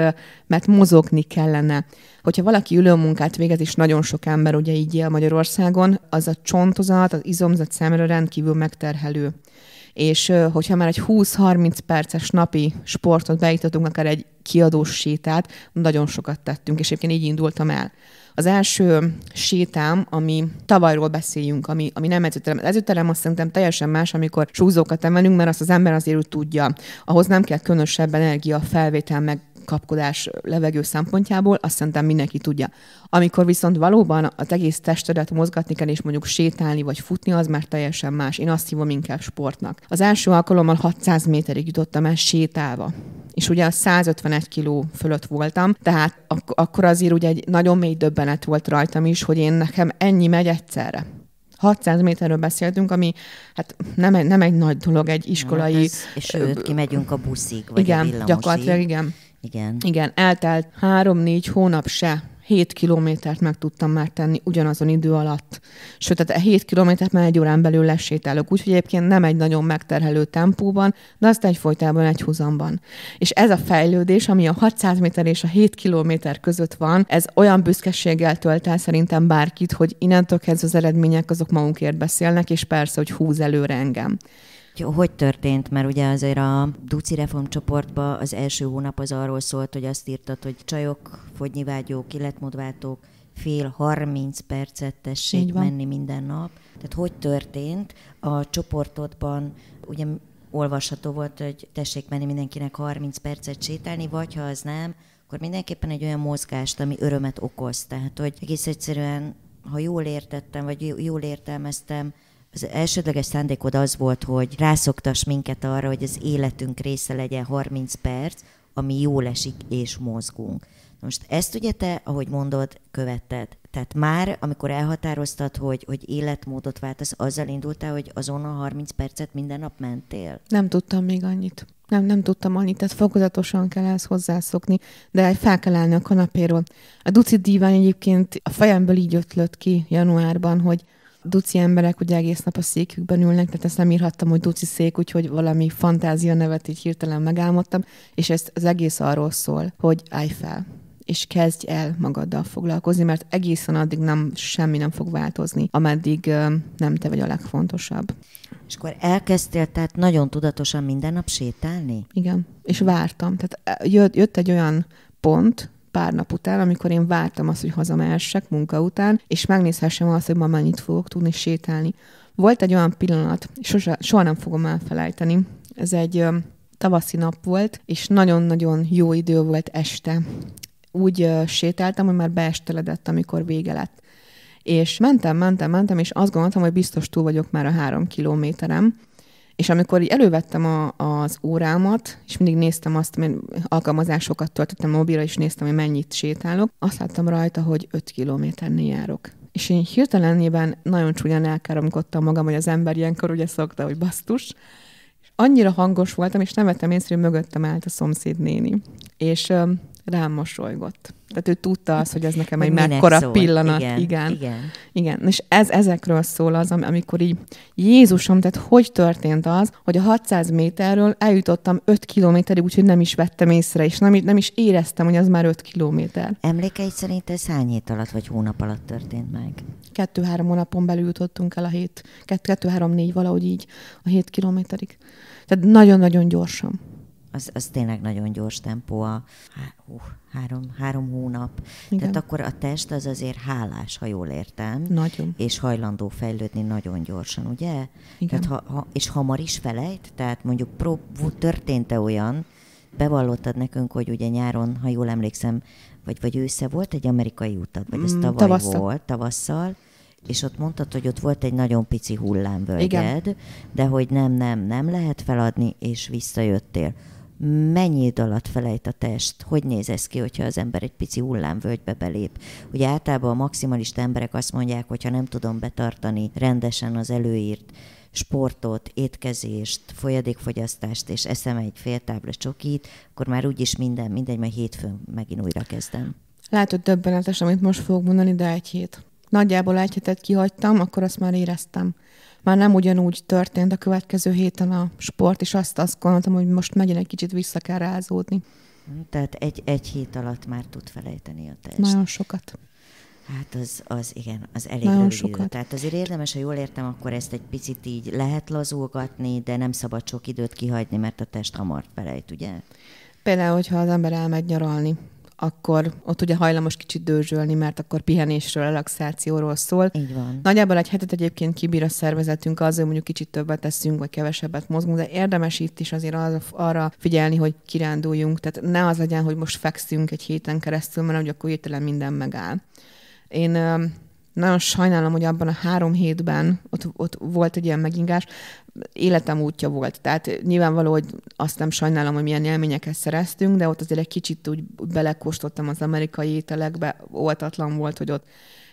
mert mozogni kellene. Hogyha valaki ülőmunkát végez, és nagyon sok ember ugye így él Magyarországon, az a csontozat, az izomzat szemre rendkívül megterhelő és hogyha már egy 20-30 perces napi sportot beítottunk, akár egy kiadós sétát, nagyon sokat tettünk, és egyébként így indultam el. Az első sétám, ami tavalyról beszéljünk, ami, ami nem edzőterem. Az edzőterem azt szerintem teljesen más, amikor súzókat emelünk, mert azt az ember azért úgy tudja. Ahhoz nem kell különösebb energia, felvétel, meg kapkodás levegő szempontjából, azt szerintem mindenki tudja. Amikor viszont valóban az egész testedet mozgatni kell, és mondjuk sétálni vagy futni, az már teljesen más. Én azt hívom inkább sportnak. Az első alkalommal 600 méterig jutottam el sétálva és ugye 151 kiló fölött voltam, tehát ak- akkor azért ugye egy nagyon mély döbbenet volt rajtam is, hogy én nekem ennyi megy egyszerre. 600 méterről beszéltünk, ami hát nem, egy, nem egy nagy dolog, egy hát iskolai... Hát ez, és sőt, kimegyünk a buszig, vagy igen, a villamosig. gyakorlatilag igen. Igen. Igen, eltelt három-négy hónap se, 7 kilométert meg tudtam már tenni ugyanazon idő alatt. Sőt, tehát 7 e kilométert már egy órán belül lesétálok, úgyhogy egyébként nem egy nagyon megterhelő tempóban, de azt egyfolytában egy húzamban. És ez a fejlődés, ami a 600 méter és a 7 kilométer között van, ez olyan büszkeséggel tölt el szerintem bárkit, hogy innentől kezdve az eredmények azok magunkért beszélnek, és persze, hogy húz előre engem. Hogy történt? Mert ugye azért a Duci Reform csoportban az első hónap az arról szólt, hogy azt írtad, hogy csajok, vágyók, illetmódváltók, fél 30 percet tessék menni minden nap. Tehát hogy történt? A csoportodban ugye olvasható volt, hogy tessék menni mindenkinek 30 percet sétálni, vagy ha az nem, akkor mindenképpen egy olyan mozgást, ami örömet okoz. Tehát, hogy egész egyszerűen, ha jól értettem, vagy jól értelmeztem, az elsődleges szándékod az volt, hogy rászoktas minket arra, hogy az életünk része legyen 30 perc, ami jól esik és mozgunk. Most ezt ugye te, ahogy mondod, követted. Tehát már, amikor elhatároztad, hogy, hogy életmódot váltasz, azzal indultál, hogy azonnal 30 percet minden nap mentél? Nem tudtam még annyit. Nem, nem tudtam annyit, tehát fokozatosan kell ezt hozzászokni, de fel kell állni a kanapéról. A Duci díván egyébként a fejemből így ötlött ki januárban, hogy Duci emberek ugye egész nap a székükben ülnek, tehát ezt nem írhattam, hogy duci szék, úgyhogy valami fantázia nevet így hirtelen megálmodtam, és ezt az egész arról szól, hogy állj fel és kezdj el magaddal foglalkozni, mert egészen addig nem, semmi nem fog változni, ameddig nem te vagy a legfontosabb. És akkor elkezdtél, tehát nagyon tudatosan minden nap sétálni? Igen, és vártam. Tehát jött, jött egy olyan pont, pár nap után, amikor én vártam azt, hogy hazamehessek munka után, és megnézhessem azt, hogy ma mennyit fogok tudni sétálni. Volt egy olyan pillanat, sose, soha nem fogom elfelejteni. Ez egy ö, tavaszi nap volt, és nagyon-nagyon jó idő volt este. Úgy ö, sétáltam, hogy már beesteledett, amikor vége lett. És mentem, mentem, mentem, és azt gondoltam, hogy biztos túl vagyok már a három kilométerem, és amikor így elővettem a, az órámat, és mindig néztem azt, mert alkalmazásokat töltöttem mobilra, és néztem, hogy mennyit sétálok, azt láttam rajta, hogy 5 kilométernél járok. És én hirtelenében nagyon csúnyan elkáromkodtam magam, hogy az ember ilyenkor ugye szokta, hogy basztus, annyira hangos voltam, és nem vettem észre, hogy mögöttem állt a szomszéd néni. És rám mosolygott. Tehát ő tudta azt, hogy ez nekem egy mekkora szól. pillanat. Igen, igen. igen. igen. És ez ezekről szól az, amikor így Jézusom, tehát hogy történt az, hogy a 600 méterről eljutottam 5 kilométerig, úgyhogy nem is vettem észre, és nem, nem is éreztem, hogy az már 5 kilométer. Emlékeid szerint ez hány hét alatt, vagy hónap alatt történt meg? Kettő-három hónapon belül jutottunk el a hét, kettő-három-négy valahogy így a hét kilométerig. Tehát nagyon-nagyon gyorsan az, az tényleg nagyon gyors tempó, a hú, három, három hónap. Igen. Tehát akkor a test az azért hálás, ha jól értem. Nagyon. És hajlandó fejlődni nagyon gyorsan, ugye? Igen. Tehát ha, ha, és hamar is felejt? Tehát mondjuk prób, történt-e olyan, bevallottad nekünk, hogy ugye nyáron, ha jól emlékszem, vagy, vagy ősze volt egy amerikai utat, vagy ez mm, tavaly tavasszal. volt, tavasszal, és ott mondtad, hogy ott volt egy nagyon pici hullámvölgyed, Igen. de hogy nem, nem, nem lehet feladni, és visszajöttél mennyi idő alatt felejt a test, hogy néz ez ki, hogyha az ember egy pici hullámvölgybe belép. Ugye általában a maximalista emberek azt mondják, hogyha nem tudom betartani rendesen az előírt sportot, étkezést, folyadékfogyasztást, és eszem egy fél tábla csokit, akkor már úgyis minden, mindegy, majd hétfőn megint újra kezdem. Látod, döbbenetes, amit most fogok mondani, de egy hét. Nagyjából egy hetet kihagytam, akkor azt már éreztem már nem ugyanúgy történt a következő héten a sport, és azt azt gondoltam, hogy most megint egy kicsit vissza kell rázódni. Tehát egy, egy hét alatt már tud felejteni a test. Nagyon sokat. Hát az, az igen, az elég Nagyon rövid sokat. Idő. Tehát azért érdemes, ha jól értem, akkor ezt egy picit így lehet lazulgatni, de nem szabad sok időt kihagyni, mert a test hamar felejt, ugye? Például, hogyha az ember elmegy nyaralni, akkor ott ugye hajlamos kicsit dőzsölni, mert akkor pihenésről, relaxációról szól. Így van. Nagyjából egy hetet egyébként kibír a szervezetünk, azért mondjuk kicsit többet teszünk, vagy kevesebbet mozgunk, de érdemes itt is azért arra, arra figyelni, hogy kiránduljunk. Tehát ne az legyen, hogy most fekszünk egy héten keresztül, mert ugye akkor hirtelen minden megáll. Én nagyon sajnálom, hogy abban a három hétben ott, ott volt egy ilyen megingás, életem útja volt. Tehát nyilvánvaló, hogy azt nem sajnálom, hogy milyen élményeket szereztünk, de ott azért egy kicsit úgy belekóstoltam az amerikai ételekbe, oltatlan volt, hogy ott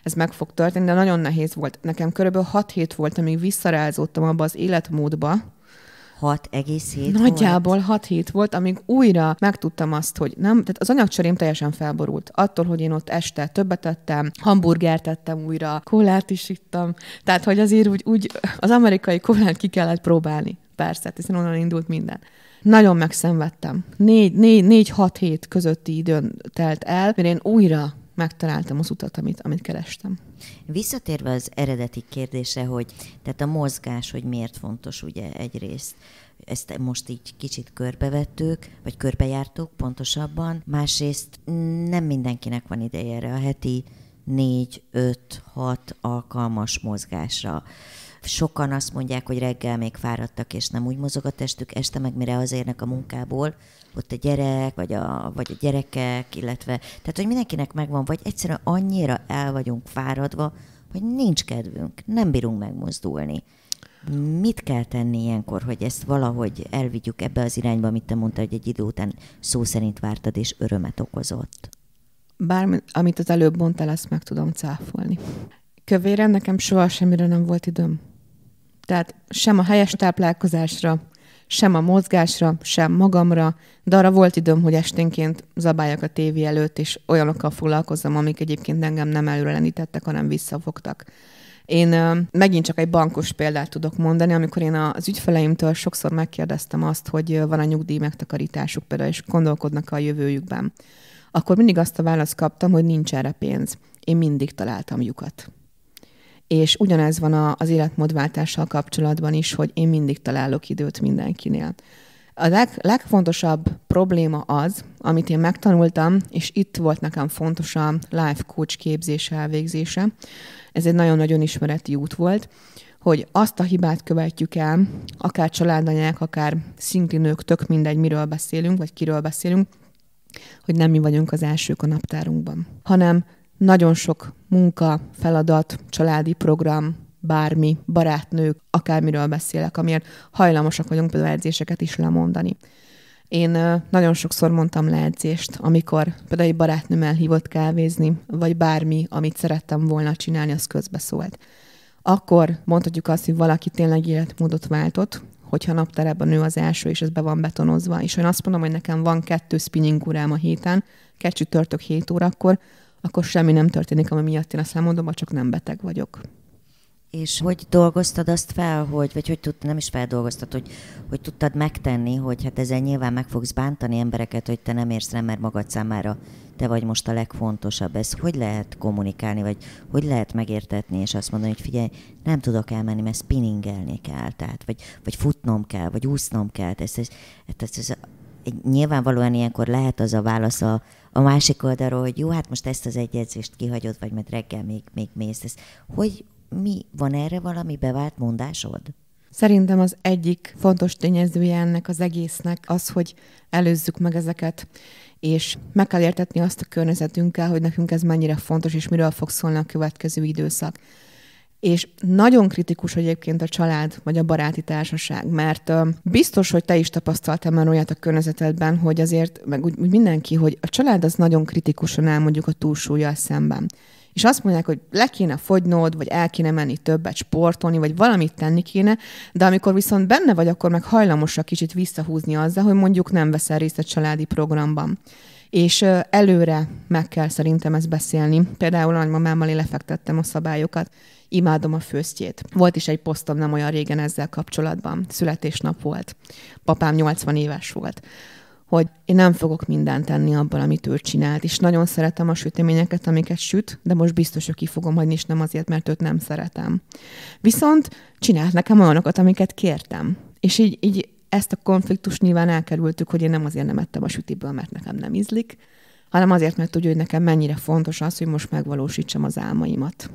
ez meg fog történni, de nagyon nehéz volt. Nekem körülbelül hat hét volt, amíg visszarázódtam abba az életmódba, egész hét. Nagyjából 6 hét volt, amíg újra megtudtam azt, hogy nem, tehát az anyagcserém teljesen felborult. Attól, hogy én ott este többet tettem, hamburgert tettem újra, kólát is ittam, tehát hogy azért úgy, úgy az amerikai kólát ki kellett próbálni. Persze, hiszen onnan indult minden. Nagyon megszenvedtem. 4-6 hét közötti időn telt el, mire én újra megtaláltam az utat, amit, amit kerestem. Visszatérve az eredeti kérdése, hogy tehát a mozgás, hogy miért fontos ugye egyrészt, ezt most így kicsit körbevettük, vagy körbejártuk pontosabban. Másrészt nem mindenkinek van ideje erre a heti 4, 5, 6 alkalmas mozgásra. Sokan azt mondják, hogy reggel még fáradtak, és nem úgy mozog a testük, este meg mire az érnek a munkából, ott a gyerek, vagy a, vagy a gyerekek, illetve, tehát hogy mindenkinek megvan, vagy egyszerűen annyira el vagyunk fáradva, hogy nincs kedvünk, nem bírunk megmozdulni. Mit kell tenni ilyenkor, hogy ezt valahogy elvigyük ebbe az irányba, amit te mondtad, hogy egy idő után szó szerint vártad, és örömet okozott? Bármi, amit az előbb mondtál, azt meg tudom cáfolni. Kövérem nekem soha semmire nem volt időm. Tehát sem a helyes táplálkozásra, sem a mozgásra, sem magamra, de arra volt időm, hogy esténként zabáljak a tévé előtt, és olyanokkal foglalkozzam, amik egyébként engem nem előrelenítettek, hanem visszafogtak. Én megint csak egy bankos példát tudok mondani, amikor én az ügyfeleimtől sokszor megkérdeztem azt, hogy van a nyugdíj megtakarításuk például, és gondolkodnak a jövőjükben. Akkor mindig azt a választ kaptam, hogy nincs erre pénz. Én mindig találtam lyukat. És ugyanez van a, az életmódváltással kapcsolatban is, hogy én mindig találok időt mindenkinél. A leg, legfontosabb probléma az, amit én megtanultam, és itt volt nekem fontos a life coach képzése elvégzése. Ez egy nagyon-nagyon ismereti út volt, hogy azt a hibát követjük el, akár családanyák, akár szinklinők, tök mindegy, miről beszélünk, vagy kiről beszélünk, hogy nem mi vagyunk az elsők a naptárunkban, hanem nagyon sok munka, feladat, családi program, bármi, barátnők, akármiről beszélek, amiért hajlamosak vagyunk például edzéseket is lemondani. Én nagyon sokszor mondtam le edzést, amikor például egy barátnőm elhívott kávézni, vagy bármi, amit szerettem volna csinálni, az közbeszólt. Akkor mondhatjuk azt, hogy valaki tényleg életmódot váltott, hogyha napterában nő az első, és ez be van betonozva. És én azt mondom, hogy nekem van kettő spinning órám a héten, kettő törtök 7 órakor, akkor semmi nem történik, ami miatt én azt elmondom, hogy csak nem beteg vagyok. És hogy dolgoztad azt fel, hogy, vagy hogy tudtad, nem is feldolgoztad, hogy, hogy tudtad megtenni, hogy hát ezzel nyilván meg fogsz bántani embereket, hogy te nem érsz rá, mert magad számára te vagy most a legfontosabb. Ez hogy lehet kommunikálni, vagy hogy lehet megértetni, és azt mondani, hogy figyelj, nem tudok elmenni, mert spinningelni kell, tehát, vagy, vagy futnom kell, vagy úsznom kell. Ez, ez, ez, ez, ez, nyilvánvalóan ilyenkor lehet az a válasz a a másik oldalról, hogy jó, hát most ezt az egyezést kihagyod, vagy mert reggel még, még mész. Ez, hogy mi, van erre valami bevált mondásod? Szerintem az egyik fontos tényezője ennek az egésznek az, hogy előzzük meg ezeket, és meg kell értetni azt a környezetünkkel, hogy nekünk ez mennyire fontos, és miről fog szólni a következő időszak és nagyon kritikus egyébként a család vagy a baráti társaság, mert biztos, hogy te is tapasztaltál már olyat a környezetedben, hogy azért, meg úgy, úgy mindenki, hogy a család az nagyon kritikusan áll mondjuk a túlsúlyjal szemben. És azt mondják, hogy le kéne fogynod, vagy el kéne menni többet sportolni, vagy valamit tenni kéne, de amikor viszont benne vagy, akkor meg hajlamosra kicsit visszahúzni azzal, hogy mondjuk nem veszel részt a családi programban. És előre meg kell szerintem ezt beszélni. Például nagymamámmal én lefektettem a szabályokat. Imádom a főztjét. Volt is egy posztom nem olyan régen ezzel kapcsolatban. Születésnap volt. Papám 80 éves volt hogy én nem fogok mindent tenni abban, amit ő csinált, és nagyon szeretem a süteményeket, amiket süt, de most biztos, hogy ki fogom hagyni, és nem azért, mert őt nem szeretem. Viszont csinált nekem olyanokat, amiket kértem. És így, így ezt a konfliktust nyilván elkerültük, hogy én nem azért nem ettem a sütiből, mert nekem nem ízlik, hanem azért, mert tudja, hogy nekem mennyire fontos az, hogy most megvalósítsam az álmaimat.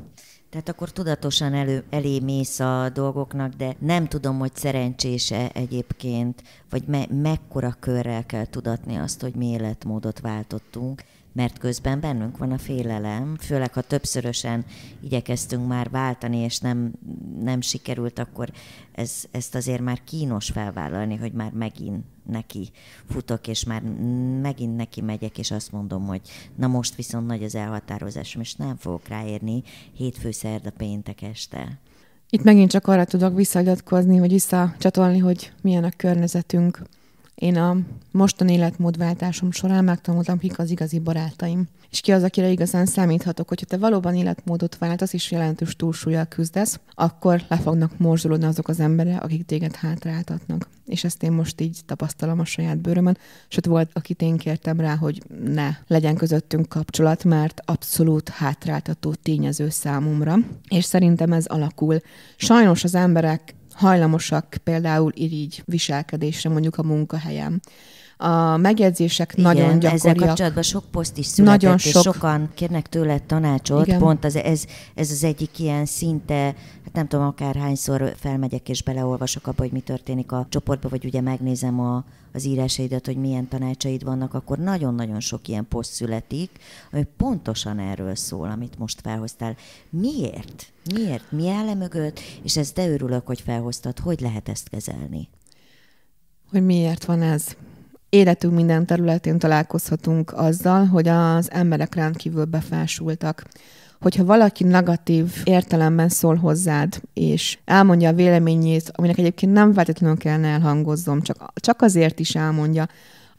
Tehát akkor tudatosan elő, elé mész a dolgoknak, de nem tudom, hogy szerencsése egyébként, vagy me, mekkora körrel kell tudatni azt, hogy mi életmódot váltottunk, mert közben bennünk van a félelem, főleg ha többszörösen igyekeztünk már váltani, és nem, nem sikerült, akkor ez, ezt azért már kínos felvállalni, hogy már megint neki futok, és már megint neki megyek, és azt mondom, hogy na most viszont nagy az elhatározásom, és nem fogok ráérni hétfő, szerda, péntek este. Itt megint csak arra tudok visszagyatkozni, hogy visszacsatolni, hogy milyen a környezetünk én a mostani életmódváltásom során megtanultam, kik az igazi barátaim, és ki az, akire igazán számíthatok. Hogyha te valóban életmódot váltasz és jelentős túlsúlyjal küzdesz, akkor le fognak morzsolódni azok az emberek, akik téged hátráltatnak. És ezt én most így tapasztalom a saját bőrömön. Sőt, volt, akit én kértem rá, hogy ne legyen közöttünk kapcsolat, mert abszolút hátráltató tényező számomra. És szerintem ez alakul. Sajnos az emberek hajlamosak például irigy viselkedésre mondjuk a munkahelyem a megjegyzések Igen, nagyon gyakoriak. ezzel kapcsolatban sok poszt is született, nagyon sok... és sokan kérnek tőle tanácsot, Igen. pont az, ez, ez az egyik ilyen szinte, hát nem tudom, akárhányszor felmegyek és beleolvasok abba, hogy mi történik a csoportban, vagy ugye megnézem a, az írásaidat, hogy milyen tanácsaid vannak, akkor nagyon-nagyon sok ilyen poszt születik, ami pontosan erről szól, amit most felhoztál. Miért? Miért? Mi áll -e mögött? És ez de örülök, hogy felhoztad. Hogy lehet ezt kezelni? Hogy miért van ez? életünk minden területén találkozhatunk azzal, hogy az emberek rendkívül befásultak. Hogyha valaki negatív értelemben szól hozzád, és elmondja a véleményét, aminek egyébként nem feltétlenül kellene elhangozzom, csak, csak azért is elmondja,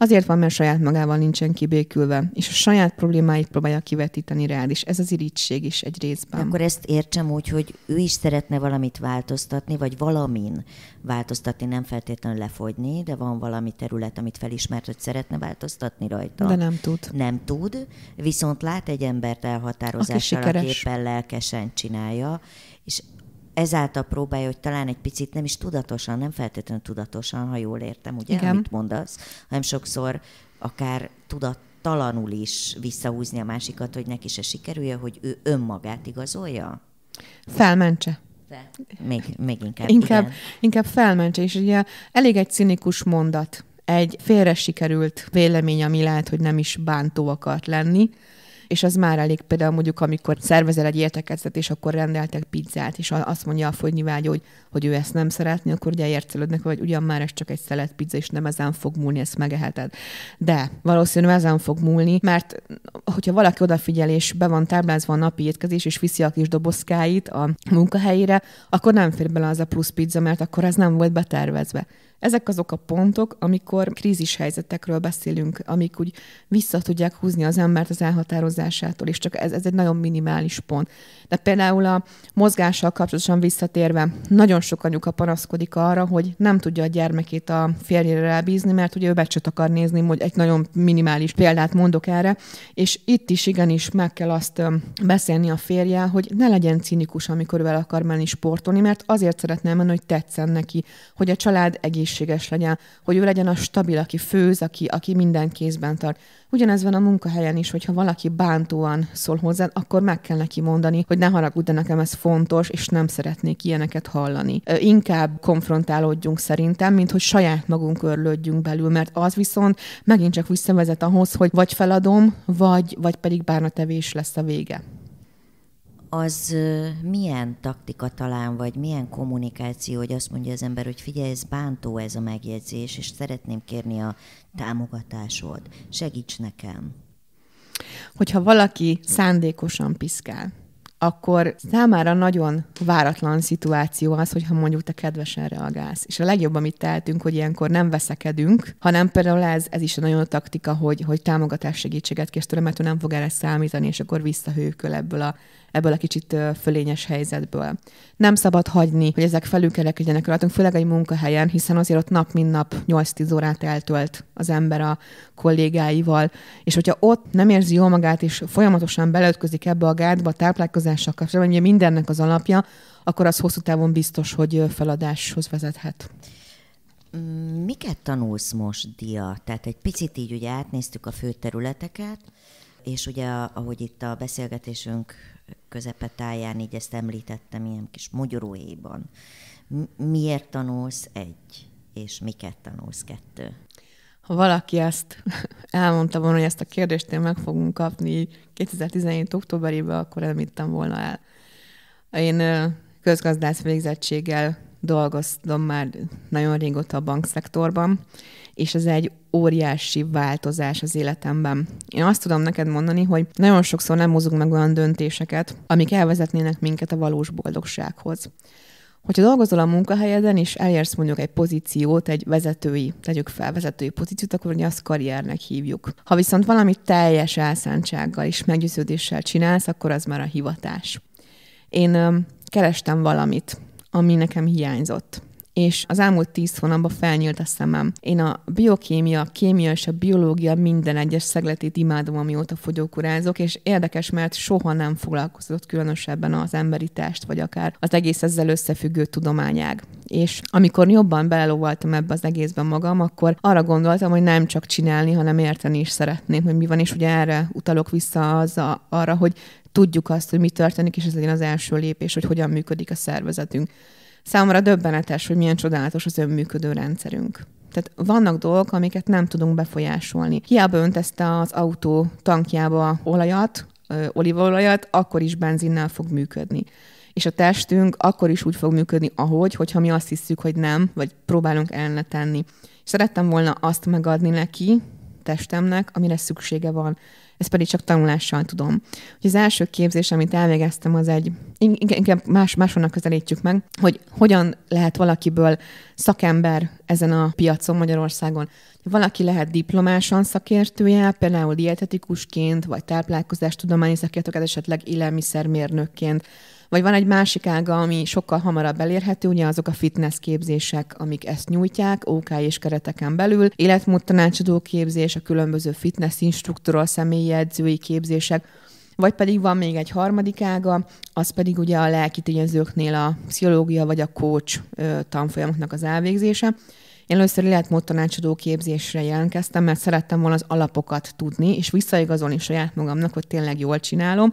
Azért van, mert saját magával nincsen kibékülve, és a saját problémáit próbálja kivetíteni rád is. Ez az irítség is egy részben. De akkor ezt értsem úgy, hogy ő is szeretne valamit változtatni, vagy valamin változtatni, nem feltétlenül lefogyni, de van valami terület, amit felismert, hogy szeretne változtatni rajta. De nem tud. Nem tud, viszont lát egy embert elhatározással, aki, aki éppen lelkesen csinálja, és ezáltal próbálja, hogy talán egy picit nem is tudatosan, nem feltétlenül tudatosan, ha jól értem, ugye, Igen. amit mondasz, hanem sokszor akár tudat, talanul is visszahúzni a másikat, hogy neki se sikerülje, hogy ő önmagát igazolja? Felmentse. Még, még inkább. Inkább, inkább felmentse, és ugye elég egy cinikus mondat, egy félre sikerült vélemény, ami lehet, hogy nem is bántó akart lenni, és az már elég például mondjuk, amikor szervezel egy értekeztet, és akkor rendeltek pizzát, és azt mondja a fogynivágyó, hogy hogy ő ezt nem szeretné, akkor ugye értelődnek, hogy ugyan már ez csak egy szelet pizza, és nem ezen fog múlni, ezt megeheted. De valószínűleg ezen fog múlni, mert hogyha valaki odafigyel, és be van táblázva a napi étkezés, és viszi a kis dobozkáit a munkahelyére, akkor nem fér bele az a plusz pizza, mert akkor ez nem volt betervezve. Ezek azok a pontok, amikor krízis helyzetekről beszélünk, amik úgy vissza tudják húzni az embert az elhatározásától, és csak ez, ez egy nagyon minimális pont. De például a mozgással kapcsolatosan visszatérve, nagyon sok anyuka panaszkodik arra, hogy nem tudja a gyermekét a férjére rábízni, mert ugye ő becsöt akar nézni, hogy egy nagyon minimális példát mondok erre, és itt is igenis meg kell azt beszélni a férjel, hogy ne legyen cinikus, amikor vele akar menni sportolni, mert azért szeretné, menni, hogy tetszen neki, hogy a család egészséges legyen, hogy ő legyen a stabil, aki főz, aki, aki minden kézben tart Ugyanez van a munkahelyen is, hogyha valaki bántóan szól hozzád, akkor meg kell neki mondani, hogy ne haragudj, de nekem ez fontos, és nem szeretnék ilyeneket hallani. Inkább konfrontálódjunk szerintem, mint hogy saját magunk örlődjünk belül, mert az viszont megint csak visszavezet ahhoz, hogy vagy feladom, vagy, vagy pedig tevés lesz a vége az milyen taktika talán, vagy milyen kommunikáció, hogy azt mondja az ember, hogy figyelj, ez bántó ez a megjegyzés, és szeretném kérni a támogatásod, segíts nekem. Hogyha valaki szándékosan piszkál, akkor számára nagyon váratlan szituáció az, hogyha mondjuk te kedvesen reagálsz. És a legjobb, amit tehetünk, hogy ilyenkor nem veszekedünk, hanem például ez, ez is nagyon a taktika, hogy, hogy támogatás segítséget kérsz tőle, mert ő nem fog erre számítani, és akkor visszahőköl ebből a ebből a kicsit fölényes helyzetből. Nem szabad hagyni, hogy ezek felülkerekedjenek rajtunk, főleg egy munkahelyen, hiszen azért ott nap mint nap 8-10 órát eltölt az ember a kollégáival, és hogyha ott nem érzi jól magát, és folyamatosan beleütközik ebbe a gátba, a táplálkozással kapcsolatban, ugye mindennek az alapja, akkor az hosszú távon biztos, hogy feladáshoz vezethet. Mm, miket tanulsz most, Dia? Tehát egy picit így ugye átnéztük a fő területeket, és ugye, ahogy itt a beszélgetésünk közepetáján, így ezt említettem, ilyen kis mogyoróéban. Miért tanulsz egy, és miket tanulsz kettő? Ha valaki ezt elmondta volna, hogy ezt a kérdést én meg fogunk kapni 2017. októberében, akkor nem ittem volna el. Én közgazdász végzettséggel dolgoztam már nagyon régóta a bankszektorban, és ez egy óriási változás az életemben. Én azt tudom neked mondani, hogy nagyon sokszor nem hozunk meg olyan döntéseket, amik elvezetnének minket a valós boldogsághoz. Hogyha dolgozol a munkahelyeden, és elérsz mondjuk egy pozíciót, egy vezetői, tegyük fel vezetői pozíciót, akkor ugye azt karriernek hívjuk. Ha viszont valamit teljes elszántsággal és meggyőződéssel csinálsz, akkor az már a hivatás. Én kerestem valamit, ami nekem hiányzott és az elmúlt tíz hónapban felnyílt a szemem. Én a biokémia, a kémia és a biológia minden egyes szegletét imádom, amióta fogyókurázok, és érdekes, mert soha nem foglalkozott különösebben az emberi test, vagy akár az egész ezzel összefüggő tudományág. És amikor jobban belelóvaltam ebbe az egészben magam, akkor arra gondoltam, hogy nem csak csinálni, hanem érteni is szeretném, hogy mi van, és ugye erre utalok vissza az a, arra, hogy tudjuk azt, hogy mi történik, és ez legyen az első lépés, hogy hogyan működik a szervezetünk. Számomra döbbenetes, hogy milyen csodálatos az önműködő rendszerünk. Tehát vannak dolgok, amiket nem tudunk befolyásolni. Hiába öntezte az autó tankjába olajat, olívaolajat, akkor is benzinnel fog működni. És a testünk akkor is úgy fog működni, ahogy, hogyha mi azt hiszük, hogy nem, vagy próbálunk ellene tenni. És szerettem volna azt megadni neki, testemnek, amire szüksége van ezt pedig csak tanulással tudom. Hogy az első képzés, amit elvégeztem, az egy, inkább más, máshonnan közelítjük meg, hogy hogyan lehet valakiből szakember ezen a piacon Magyarországon. Valaki lehet diplomásan szakértője, például dietetikusként, vagy táplálkozástudományi szakértőként, esetleg élelmiszermérnökként, vagy van egy másik ága, ami sokkal hamarabb elérhető, ugye azok a fitness képzések, amik ezt nyújtják, OK és kereteken belül, életmód tanácsadó képzés, a különböző fitness instruktorral személyi edzői képzések, vagy pedig van még egy harmadik ága, az pedig ugye a lelki tényezőknél a pszichológia vagy a coach tanfolyamoknak az elvégzése. Én először életmód tanácsadó képzésre jelentkeztem, mert szerettem volna az alapokat tudni, és visszaigazolni saját magamnak, hogy tényleg jól csinálom.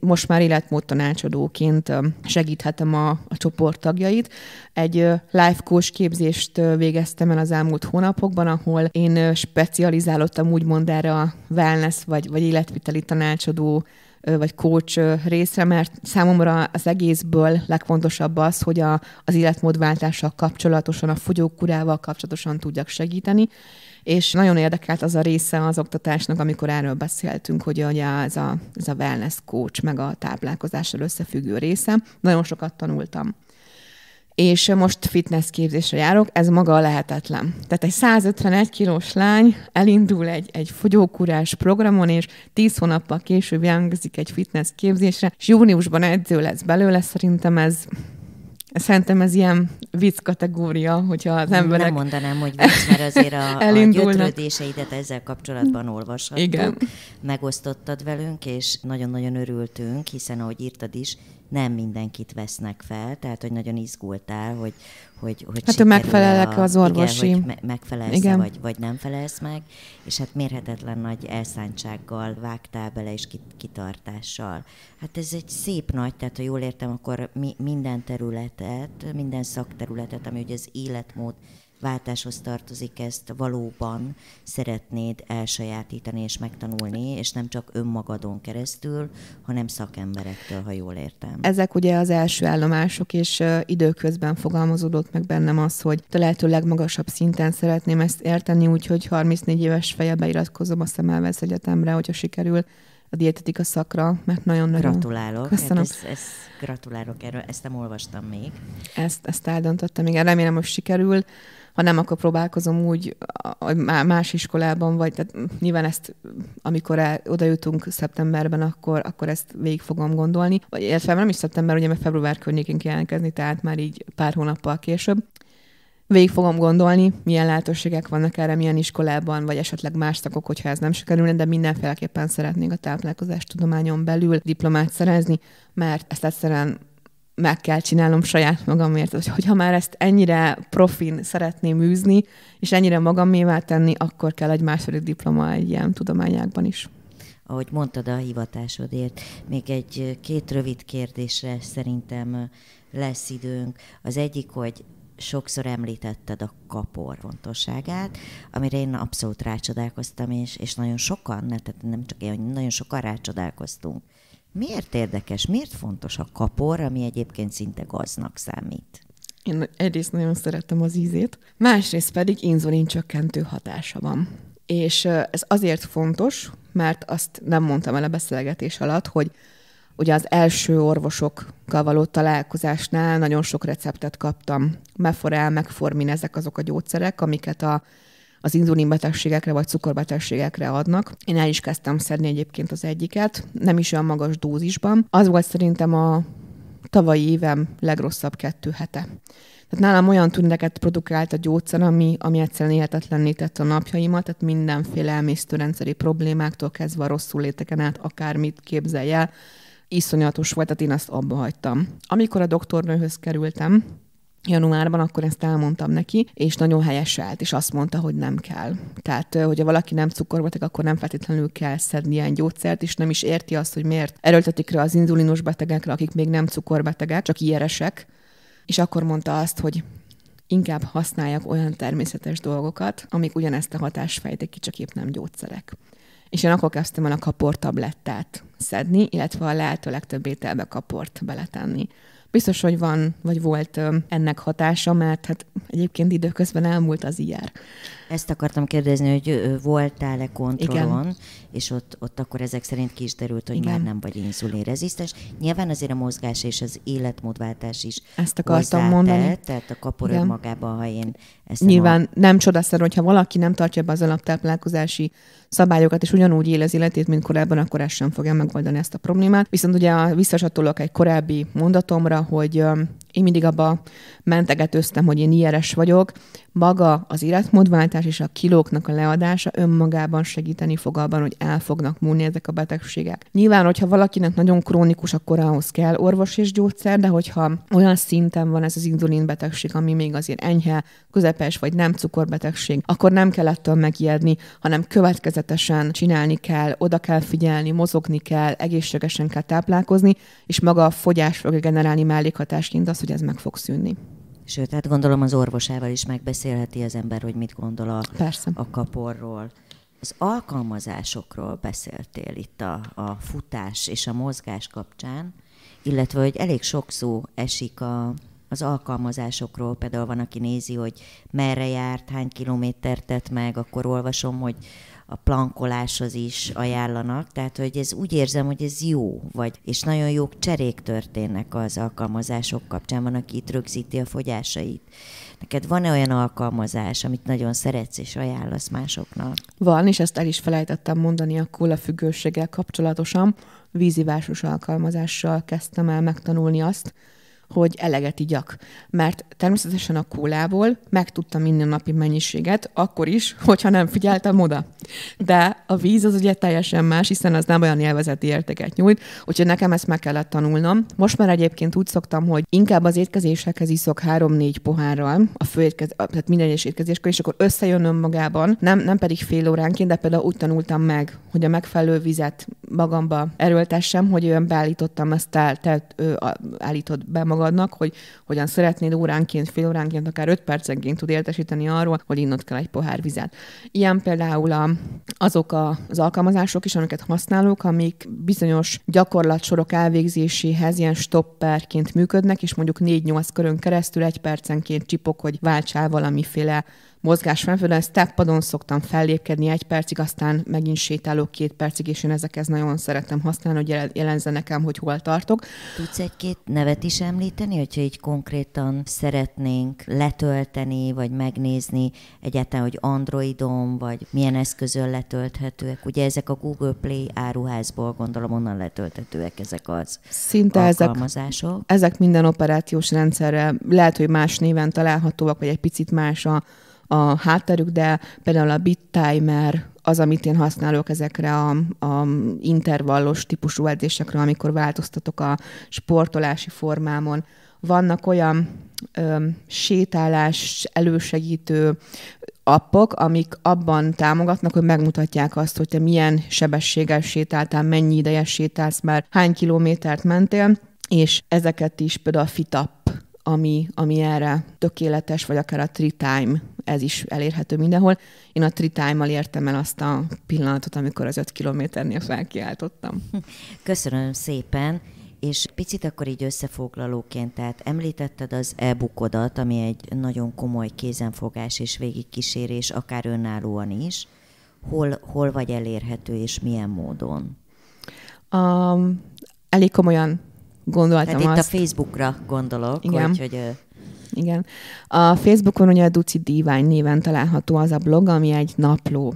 Most már életmód tanácsadóként segíthetem a, a csoport tagjait. Egy life coach képzést végeztem el az elmúlt hónapokban, ahol én specializálódtam úgymond erre a wellness vagy, vagy életviteli tanácsadó vagy coach részre, mert számomra az egészből legfontosabb az, hogy a, az életmódváltással kapcsolatosan, a fogyókurával kapcsolatosan tudjak segíteni, és nagyon érdekelt az a része az oktatásnak, amikor erről beszéltünk, hogy ugye ez a, ez a wellness coach, meg a táplálkozással összefüggő része. Nagyon sokat tanultam és most fitness képzésre járok, ez maga a lehetetlen. Tehát egy 151 kilós lány elindul egy, egy fogyókúrás programon, és 10 hónappal később jelentkezik egy fitness képzésre, és júniusban edző lesz belőle, szerintem ez Szerintem ez ilyen vicc kategória, hogyha az emberek... Nem mondanám, hogy vicc, mert azért a, a gyötrődéseidet ezzel kapcsolatban olvashattuk. Igen. Megosztottad velünk, és nagyon-nagyon örültünk, hiszen ahogy írtad is, nem mindenkit vesznek fel, tehát hogy nagyon izgultál, hogy hogy, hogy hát megfelelek az orvosi. Igen, hogy megfelelsz igen. Vagy, vagy nem felelsz meg, és hát mérhetetlen nagy elszántsággal vágtál bele, és kitartással. Hát ez egy szép nagy, tehát ha jól értem, akkor mi- minden területet, minden szakterületet, ami ugye az életmód váltáshoz tartozik ezt valóban szeretnéd elsajátítani és megtanulni, és nem csak önmagadon keresztül, hanem szakemberektől, ha jól értem. Ezek ugye az első állomások, és időközben fogalmazódott meg bennem az, hogy a lehető legmagasabb szinten szeretném ezt érteni, úgyhogy 34 éves feje beiratkozom a Szemelvesz Egyetemre, hogyha sikerül a dietetika szakra, mert nagyon-nagyon... Gratulálok. Hát köszönöm. Hát ezt, ezt, gratulálok erről, ezt nem olvastam még. Ezt, ezt eldöntöttem, igen, remélem, hogy sikerül ha nem, akkor próbálkozom úgy más iskolában, vagy tehát nyilván ezt, amikor el, oda jutunk szeptemberben, akkor, akkor ezt végig fogom gondolni. Vagy illetve nem is szeptember, ugye, mert február környékén jelentkezni, tehát már így pár hónappal később. Végig fogom gondolni, milyen lehetőségek vannak erre, milyen iskolában, vagy esetleg más szakok, hogyha ez nem sikerülne, de mindenféleképpen szeretnék a táplálkozás tudományon belül diplomát szerezni, mert ezt egyszerűen meg kell csinálnom saját magamért, hogy, hogyha már ezt ennyire profin szeretném űzni, és ennyire magamévá tenni, akkor kell egy második diploma egy ilyen tudományákban is ahogy mondtad a hivatásodért. Még egy két rövid kérdésre szerintem lesz időnk. Az egyik, hogy sokszor említetted a kapor fontosságát, amire én abszolút rácsodálkoztam, és, és nagyon sokan, ne, tehát nem csak én, nagyon sokan rácsodálkoztunk. Miért érdekes, miért fontos a kapor, ami egyébként szinte gaznak számít? Én egyrészt nagyon szerettem az ízét, másrészt pedig inzulin csökkentő hatása van. És ez azért fontos, mert azt nem mondtam el a beszélgetés alatt, hogy ugye az első orvosokkal való találkozásnál nagyon sok receptet kaptam. Meforel, megformin, ezek azok a gyógyszerek, amiket a az inzulinbetegségekre vagy cukorbetegségekre adnak. Én el is kezdtem szedni egyébként az egyiket, nem is olyan magas dózisban. Az volt szerintem a tavalyi évem legrosszabb kettő hete. Tehát nálam olyan tüneteket produkált a gyógyszer, ami, ami egyszerűen életetlenné tett a napjaimat, tehát mindenféle emésztőrendszeri problémáktól kezdve a rosszul léteken át akármit képzelje, iszonyatos volt, tehát én azt abba hagytam. Amikor a doktornőhöz kerültem, januárban, akkor ezt elmondtam neki, és nagyon helyes állt, és azt mondta, hogy nem kell. Tehát, hogyha valaki nem cukorbeteg, akkor nem feltétlenül kell szedni ilyen gyógyszert, és nem is érti azt, hogy miért erőltetik rá az inzulinos betegekre, akik még nem cukorbetegek, csak ilyeresek. És akkor mondta azt, hogy inkább használjak olyan természetes dolgokat, amik ugyanezt a hatást fejtik ki, csak épp nem gyógyszerek. És én akkor kezdtem el a kaportablettát szedni, illetve a lehető legtöbb ételbe kaport beletenni. Biztos, hogy van, vagy volt ennek hatása, mert hát egyébként időközben elmúlt az IR. Ezt akartam kérdezni, hogy voltál-e kontrollon, Igen. és ott, ott akkor ezek szerint ki is derült, hogy Igen. már nem vagy inzulinrezisztens. Nyilván azért a mozgás és az életmódváltás is Ezt akartam mondani. Te, tehát a kapor magába, ha én ezt Nyilván a... nem csodaszer, hogyha valaki nem tartja be az alaptáplálkozási szabályokat, és ugyanúgy él az életét, mint korábban, akkor ezt sem fogja meg megoldani ezt a problémát. Viszont ugye visszasatolok egy korábbi mondatomra, hogy én mindig abba mentegetőztem, hogy én ilyenes vagyok. Maga az életmódváltás és a kilóknak a leadása önmagában segíteni fog abban, hogy el fognak múlni ezek a betegségek. Nyilván, hogyha valakinek nagyon krónikus, akkor ahhoz kell orvos és gyógyszer, de hogyha olyan szinten van ez az inzulin betegség, ami még azért enyhe, közepes vagy nem cukorbetegség, akkor nem kell ettől megijedni, hanem következetesen csinálni kell, oda kell figyelni, mozogni kell, egészségesen kell táplálkozni, és maga a fogyás fogja generálni mellékhatásként a az, hogy ez meg fog szűnni. Sőt, hát gondolom az orvosával is megbeszélheti az ember, hogy mit gondol a, a kaporról. Az alkalmazásokról beszéltél itt a, a futás és a mozgás kapcsán, illetve hogy elég sok szó esik a, az alkalmazásokról, például van, aki nézi, hogy merre járt, hány kilométert tett meg, akkor olvasom, hogy a plankoláshoz is ajánlanak, tehát hogy ez úgy érzem, hogy ez jó, vagy, és nagyon jók cserék történnek az alkalmazások kapcsán, van, aki itt rögzíti a fogyásait. Neked van-e olyan alkalmazás, amit nagyon szeretsz és ajánlasz másoknak? Van, és ezt el is felejtettem mondani a függőséggel kapcsolatosan. Vízivásos alkalmazással kezdtem el megtanulni azt, hogy eleget igyak. Mert természetesen a kólából megtudtam minden inni a napi mennyiséget, akkor is, hogyha nem figyeltem oda. De a víz az ugye teljesen más, hiszen az nem olyan élvezeti értéket nyújt, úgyhogy nekem ezt meg kellett tanulnom. Most már egyébként úgy szoktam, hogy inkább az étkezésekhez iszok három-négy pohárral, a étkez, tehát minden egyes étkezéskor, és akkor összejön önmagában, nem, nem pedig fél óránként, de például úgy tanultam meg, hogy a megfelelő vizet magamba erőltessem, hogy olyan beállítottam ezt el, tehát ő állított be magam magadnak, hogy hogyan szeretnéd óránként, fél óránként, akár öt percenként tud értesíteni arról, hogy innod kell egy pohár vizet. Ilyen például a, azok az alkalmazások is, amiket használok, amik bizonyos gyakorlatsorok elvégzéséhez ilyen stopperként működnek, és mondjuk 4-8 körön keresztül egy percenként csipok, hogy váltsál valamiféle mozgás fennföldön, ezt steppadon szoktam fellépkedni egy percig, aztán megint sétálok két percig, és én ezeket nagyon szeretem használni, hogy jelenze nekem, hogy hol tartok. Tudsz egy-két nevet is említeni, hogyha így konkrétan szeretnénk letölteni, vagy megnézni egyáltalán, hogy Androidon, vagy milyen eszközön letölthetőek? Ugye ezek a Google Play áruházból gondolom onnan letölthetőek ezek az Szinte alkalmazások. Ezek, ezek minden operációs rendszerre lehet, hogy más néven találhatóak, vagy egy picit más a a hátterük, de például a bittimer, az, amit én használok ezekre a, a intervallos típusú edzésekre, amikor változtatok a sportolási formámon. Vannak olyan ö, sétálás elősegítő appok, amik abban támogatnak, hogy megmutatják azt, hogy te milyen sebességgel sétáltál, mennyi ideje sétálsz már, hány kilométert mentél, és ezeket is például a fitapp, ami, ami erre tökéletes, vagy akár a Tree Time ez is elérhető mindenhol. Én a Tritájmal értem el azt a pillanatot, amikor az öt kilométernél felkiáltottam. Köszönöm szépen. És picit akkor így összefoglalóként, tehát említetted az e-bookodat, ami egy nagyon komoly kézenfogás és végigkísérés, akár önállóan is. Hol, hol vagy elérhető és milyen módon? Um, elég komolyan gondoltam Tehát azt. a Facebookra gondolok, Igen. hogy, hogy igen. A Facebookon ugye a Duci Divány néven található az a blog, ami egy napló,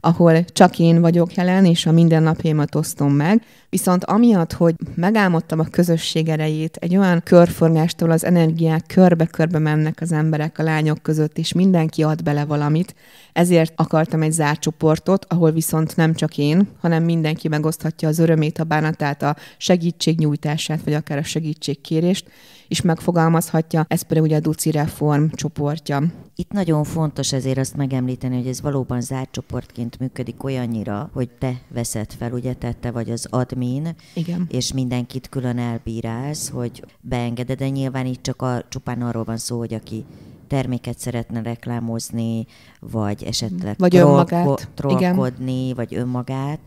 ahol csak én vagyok jelen, és a mindennapjaimat osztom meg, viszont amiatt, hogy megálmodtam a közösség erejét, egy olyan körforgástól az energiák körbe-körbe mennek az emberek a lányok között, és mindenki ad bele valamit, ezért akartam egy zárt csoportot, ahol viszont nem csak én, hanem mindenki megoszthatja az örömét, a bánatát, a segítségnyújtását, vagy akár a segítségkérést, is megfogalmazhatja, ez például ugye a Duci Reform csoportja. Itt nagyon fontos ezért azt megemlíteni, hogy ez valóban zárt csoportként működik olyannyira, hogy te veszed fel, ugye, tette te vagy az admin, Igen. és mindenkit külön elbírálsz, hogy beengeded, de nyilván itt csak a, csupán arról van szó, hogy aki terméket szeretne reklámozni, vagy esetleg vagy trollko- önmagát. trollkodni, Igen. vagy önmagát,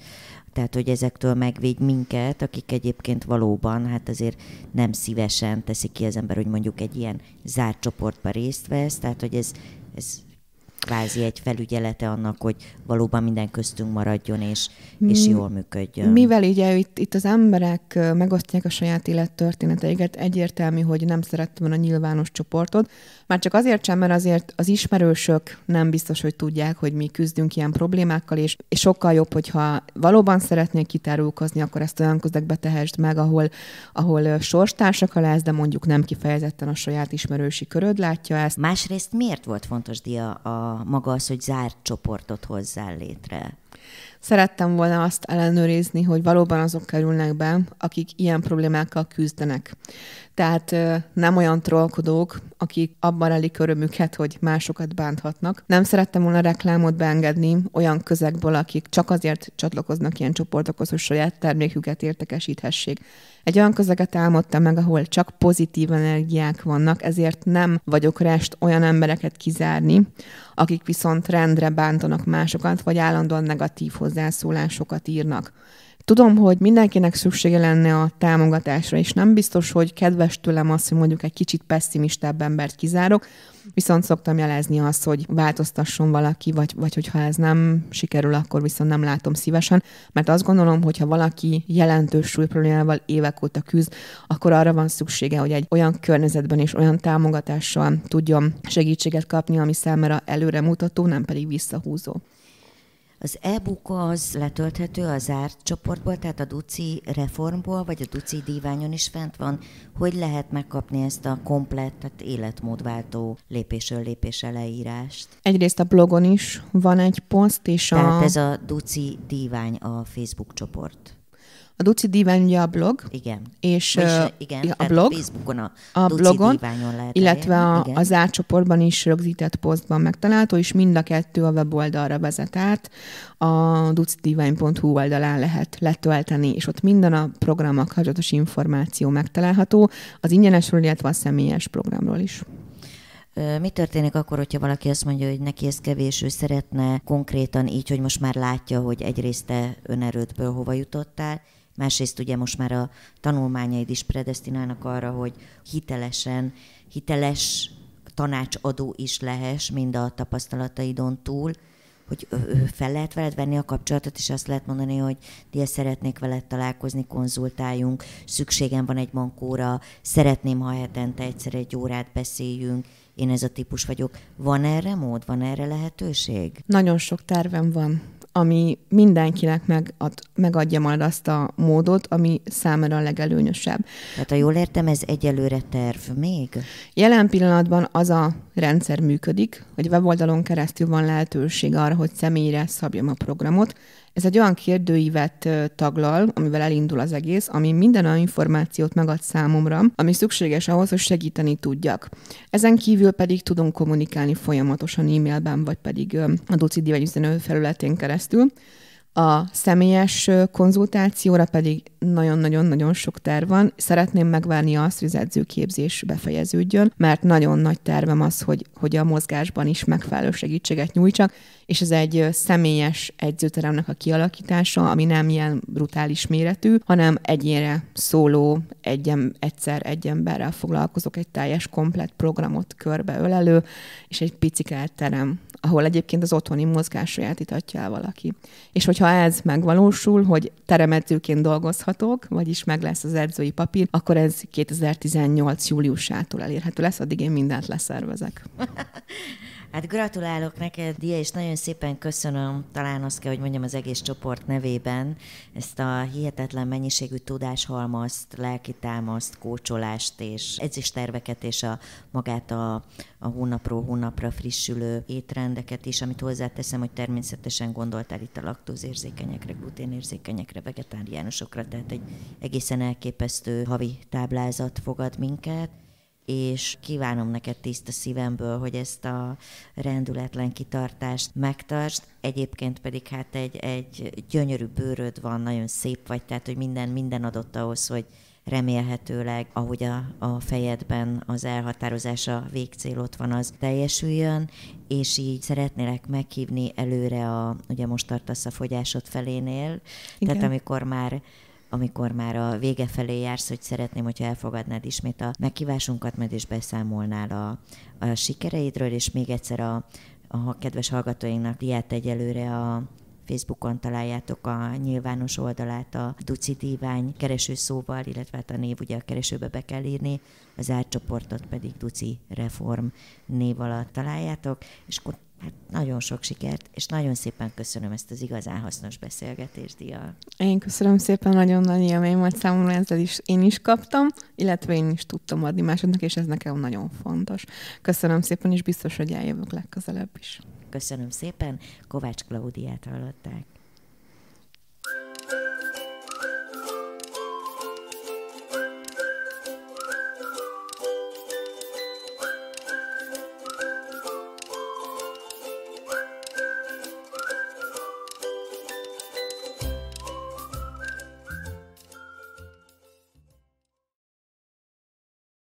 tehát, hogy ezektől megvédj minket, akik egyébként valóban, hát azért nem szívesen teszik ki az ember, hogy mondjuk egy ilyen zárt csoportba részt vesz, tehát, hogy ez, ez kvázi egy felügyelete annak, hogy valóban minden köztünk maradjon és, és jól működjön. Mivel ugye itt, itt az emberek megosztják a saját élettörténeteiket, egyértelmű, hogy nem szerettem a nyilvános csoportot, már csak azért sem, mert azért az ismerősök nem biztos, hogy tudják, hogy mi küzdünk ilyen problémákkal, és, és sokkal jobb, hogyha valóban szeretnél kitárulkozni, akkor ezt olyan közegbe tehesd meg, ahol, ahol sorstársak lesz, de mondjuk nem kifejezetten a saját ismerősi köröd látja ezt. Másrészt miért volt fontos, Dia, a maga az, hogy zárt csoportot hozzá létre? Szerettem volna azt ellenőrizni, hogy valóban azok kerülnek be, akik ilyen problémákkal küzdenek. Tehát nem olyan trollkodók, akik abban elik örömüket, hogy másokat bánthatnak. Nem szerettem volna reklámot beengedni olyan közegből, akik csak azért csatlakoznak ilyen csoportokhoz, hogy saját terméküket értekesíthessék. Egy olyan közeget álmodtam meg, ahol csak pozitív energiák vannak, ezért nem vagyok rest olyan embereket kizárni, akik viszont rendre bántanak másokat, vagy állandóan negatív hozzászólásokat írnak. Tudom, hogy mindenkinek szüksége lenne a támogatásra, és nem biztos, hogy kedves tőlem az, hogy mondjuk egy kicsit pessimistább embert kizárok, viszont szoktam jelezni azt, hogy változtasson valaki, vagy, vagy hogyha ez nem sikerül, akkor viszont nem látom szívesen, mert azt gondolom, hogy ha valaki jelentős súlyproblémával évek óta küzd, akkor arra van szüksége, hogy egy olyan környezetben és olyan támogatással tudjon segítséget kapni, ami számára előremutató, nem pedig visszahúzó. Az e-book az letölthető a zárt csoportból, tehát a Duci reformból, vagy a Duci díványon is fent van. Hogy lehet megkapni ezt a komplett, tehát életmódváltó lépésről lépésre leírást? Egyrészt a blogon is van egy poszt, és a... Tehát ez a Duci dívány a Facebook csoport. A Duci Divány ugye a blog. Igen. És, és igen, a blog. Facebookon a, a Duci blogon, Diványon lehet illetve elérni, a, igen. az átcsoportban is rögzített posztban megtalálható, és mind a kettő a weboldalra vezet át. A ducidivány.hu oldalán lehet letölteni, és ott minden a programmal kapcsolatos információ megtalálható, az ingyenesről, illetve a személyes programról is. Mi történik akkor, hogyha valaki azt mondja, hogy neki ez kevés, ő szeretne konkrétan így, hogy most már látja, hogy egyrészt te önerődből hova jutottál, másrészt ugye most már a tanulmányaid is predestinálnak arra, hogy hitelesen, hiteles tanácsadó is lehess, mind a tapasztalataidon túl, hogy fel lehet veled venni a kapcsolatot, és azt lehet mondani, hogy de szeretnék veled találkozni, konzultáljunk, szükségem van egy mankóra, szeretném, ha hetente egyszer egy órát beszéljünk, én ez a típus vagyok. Van erre mód, van erre lehetőség? Nagyon sok tervem van ami mindenkinek megad, megadja majd azt a módot, ami számára a legelőnyösebb. Tehát ha jól értem, ez egyelőre terv még? Jelen pillanatban az a rendszer működik, hogy weboldalon keresztül van lehetőség arra, hogy személyre szabjam a programot, ez egy olyan kérdőívet taglal, amivel elindul az egész, ami minden olyan információt megad számomra, ami szükséges ahhoz, hogy segíteni tudjak. Ezen kívül pedig tudunk kommunikálni folyamatosan e-mailben, vagy pedig a Ducidi vagy üzenő felületén keresztül. A személyes konzultációra pedig nagyon-nagyon-nagyon sok terv van. Szeretném megvárni azt, hogy az edzőképzés befejeződjön, mert nagyon nagy tervem az, hogy, hogy a mozgásban is megfelelő segítséget nyújtsak, és ez egy személyes edzőteremnek a kialakítása, ami nem ilyen brutális méretű, hanem egyénre szóló, egyen, egyszer egy emberrel foglalkozok, egy teljes komplet programot körbeölelő, és egy picikelt terem ahol egyébként az otthoni mozgás sajátítatja el valaki. És hogyha ez megvalósul, hogy teremedzőként dolgozhatok, vagyis meg lesz az edzői papír, akkor ez 2018. júliusától elérhető lesz, addig én mindent leszervezek. Hát gratulálok neked, Dia, és nagyon szépen köszönöm, talán azt kell, hogy mondjam az egész csoport nevében, ezt a hihetetlen mennyiségű tudáshalmazt, lelkitámaszt, kócsolást és edzésterveket és a magát a, a hónapról hónapra frissülő étrendeket is, amit hozzáteszem, hogy természetesen gondoltál itt a laktózérzékenyekre, gluténérzékenyekre, vegetáriánusokra, tehát egy egészen elképesztő havi táblázat fogad minket és kívánom neked tiszta szívemből, hogy ezt a rendületlen kitartást megtartsd. Egyébként pedig hát egy, egy gyönyörű bőröd van, nagyon szép vagy, tehát hogy minden, minden adott ahhoz, hogy remélhetőleg, ahogy a, a fejedben az elhatározása végcél ott van, az teljesüljön, és így szeretnélek meghívni előre a, ugye most tartasz a fogyásod felénél, Igen. tehát amikor már amikor már a vége felé jársz, hogy szeretném, hogyha elfogadnád ismét a meghívásunkat, majd is beszámolnál a, a sikereidről, és még egyszer a, a kedves hallgatóinknak diát egyelőre a Facebookon találjátok a nyilvános oldalát a Duci Dívány keresőszóval, illetve hát a név ugye a keresőbe be kell írni, az átcsoportot pedig Duci Reform név alatt találjátok, és akkor hát nagyon sok sikert, és nagyon szépen köszönöm ezt az igazán hasznos beszélgetést, Dia. Én köszönöm szépen, nagyon nagy élmény volt számomra, ezzel is én is kaptam, illetve én is tudtam adni másodnak, és ez nekem nagyon fontos. Köszönöm szépen, és biztos, hogy eljövök legközelebb is. Köszönöm szépen, Kovács Klaudiát hallották.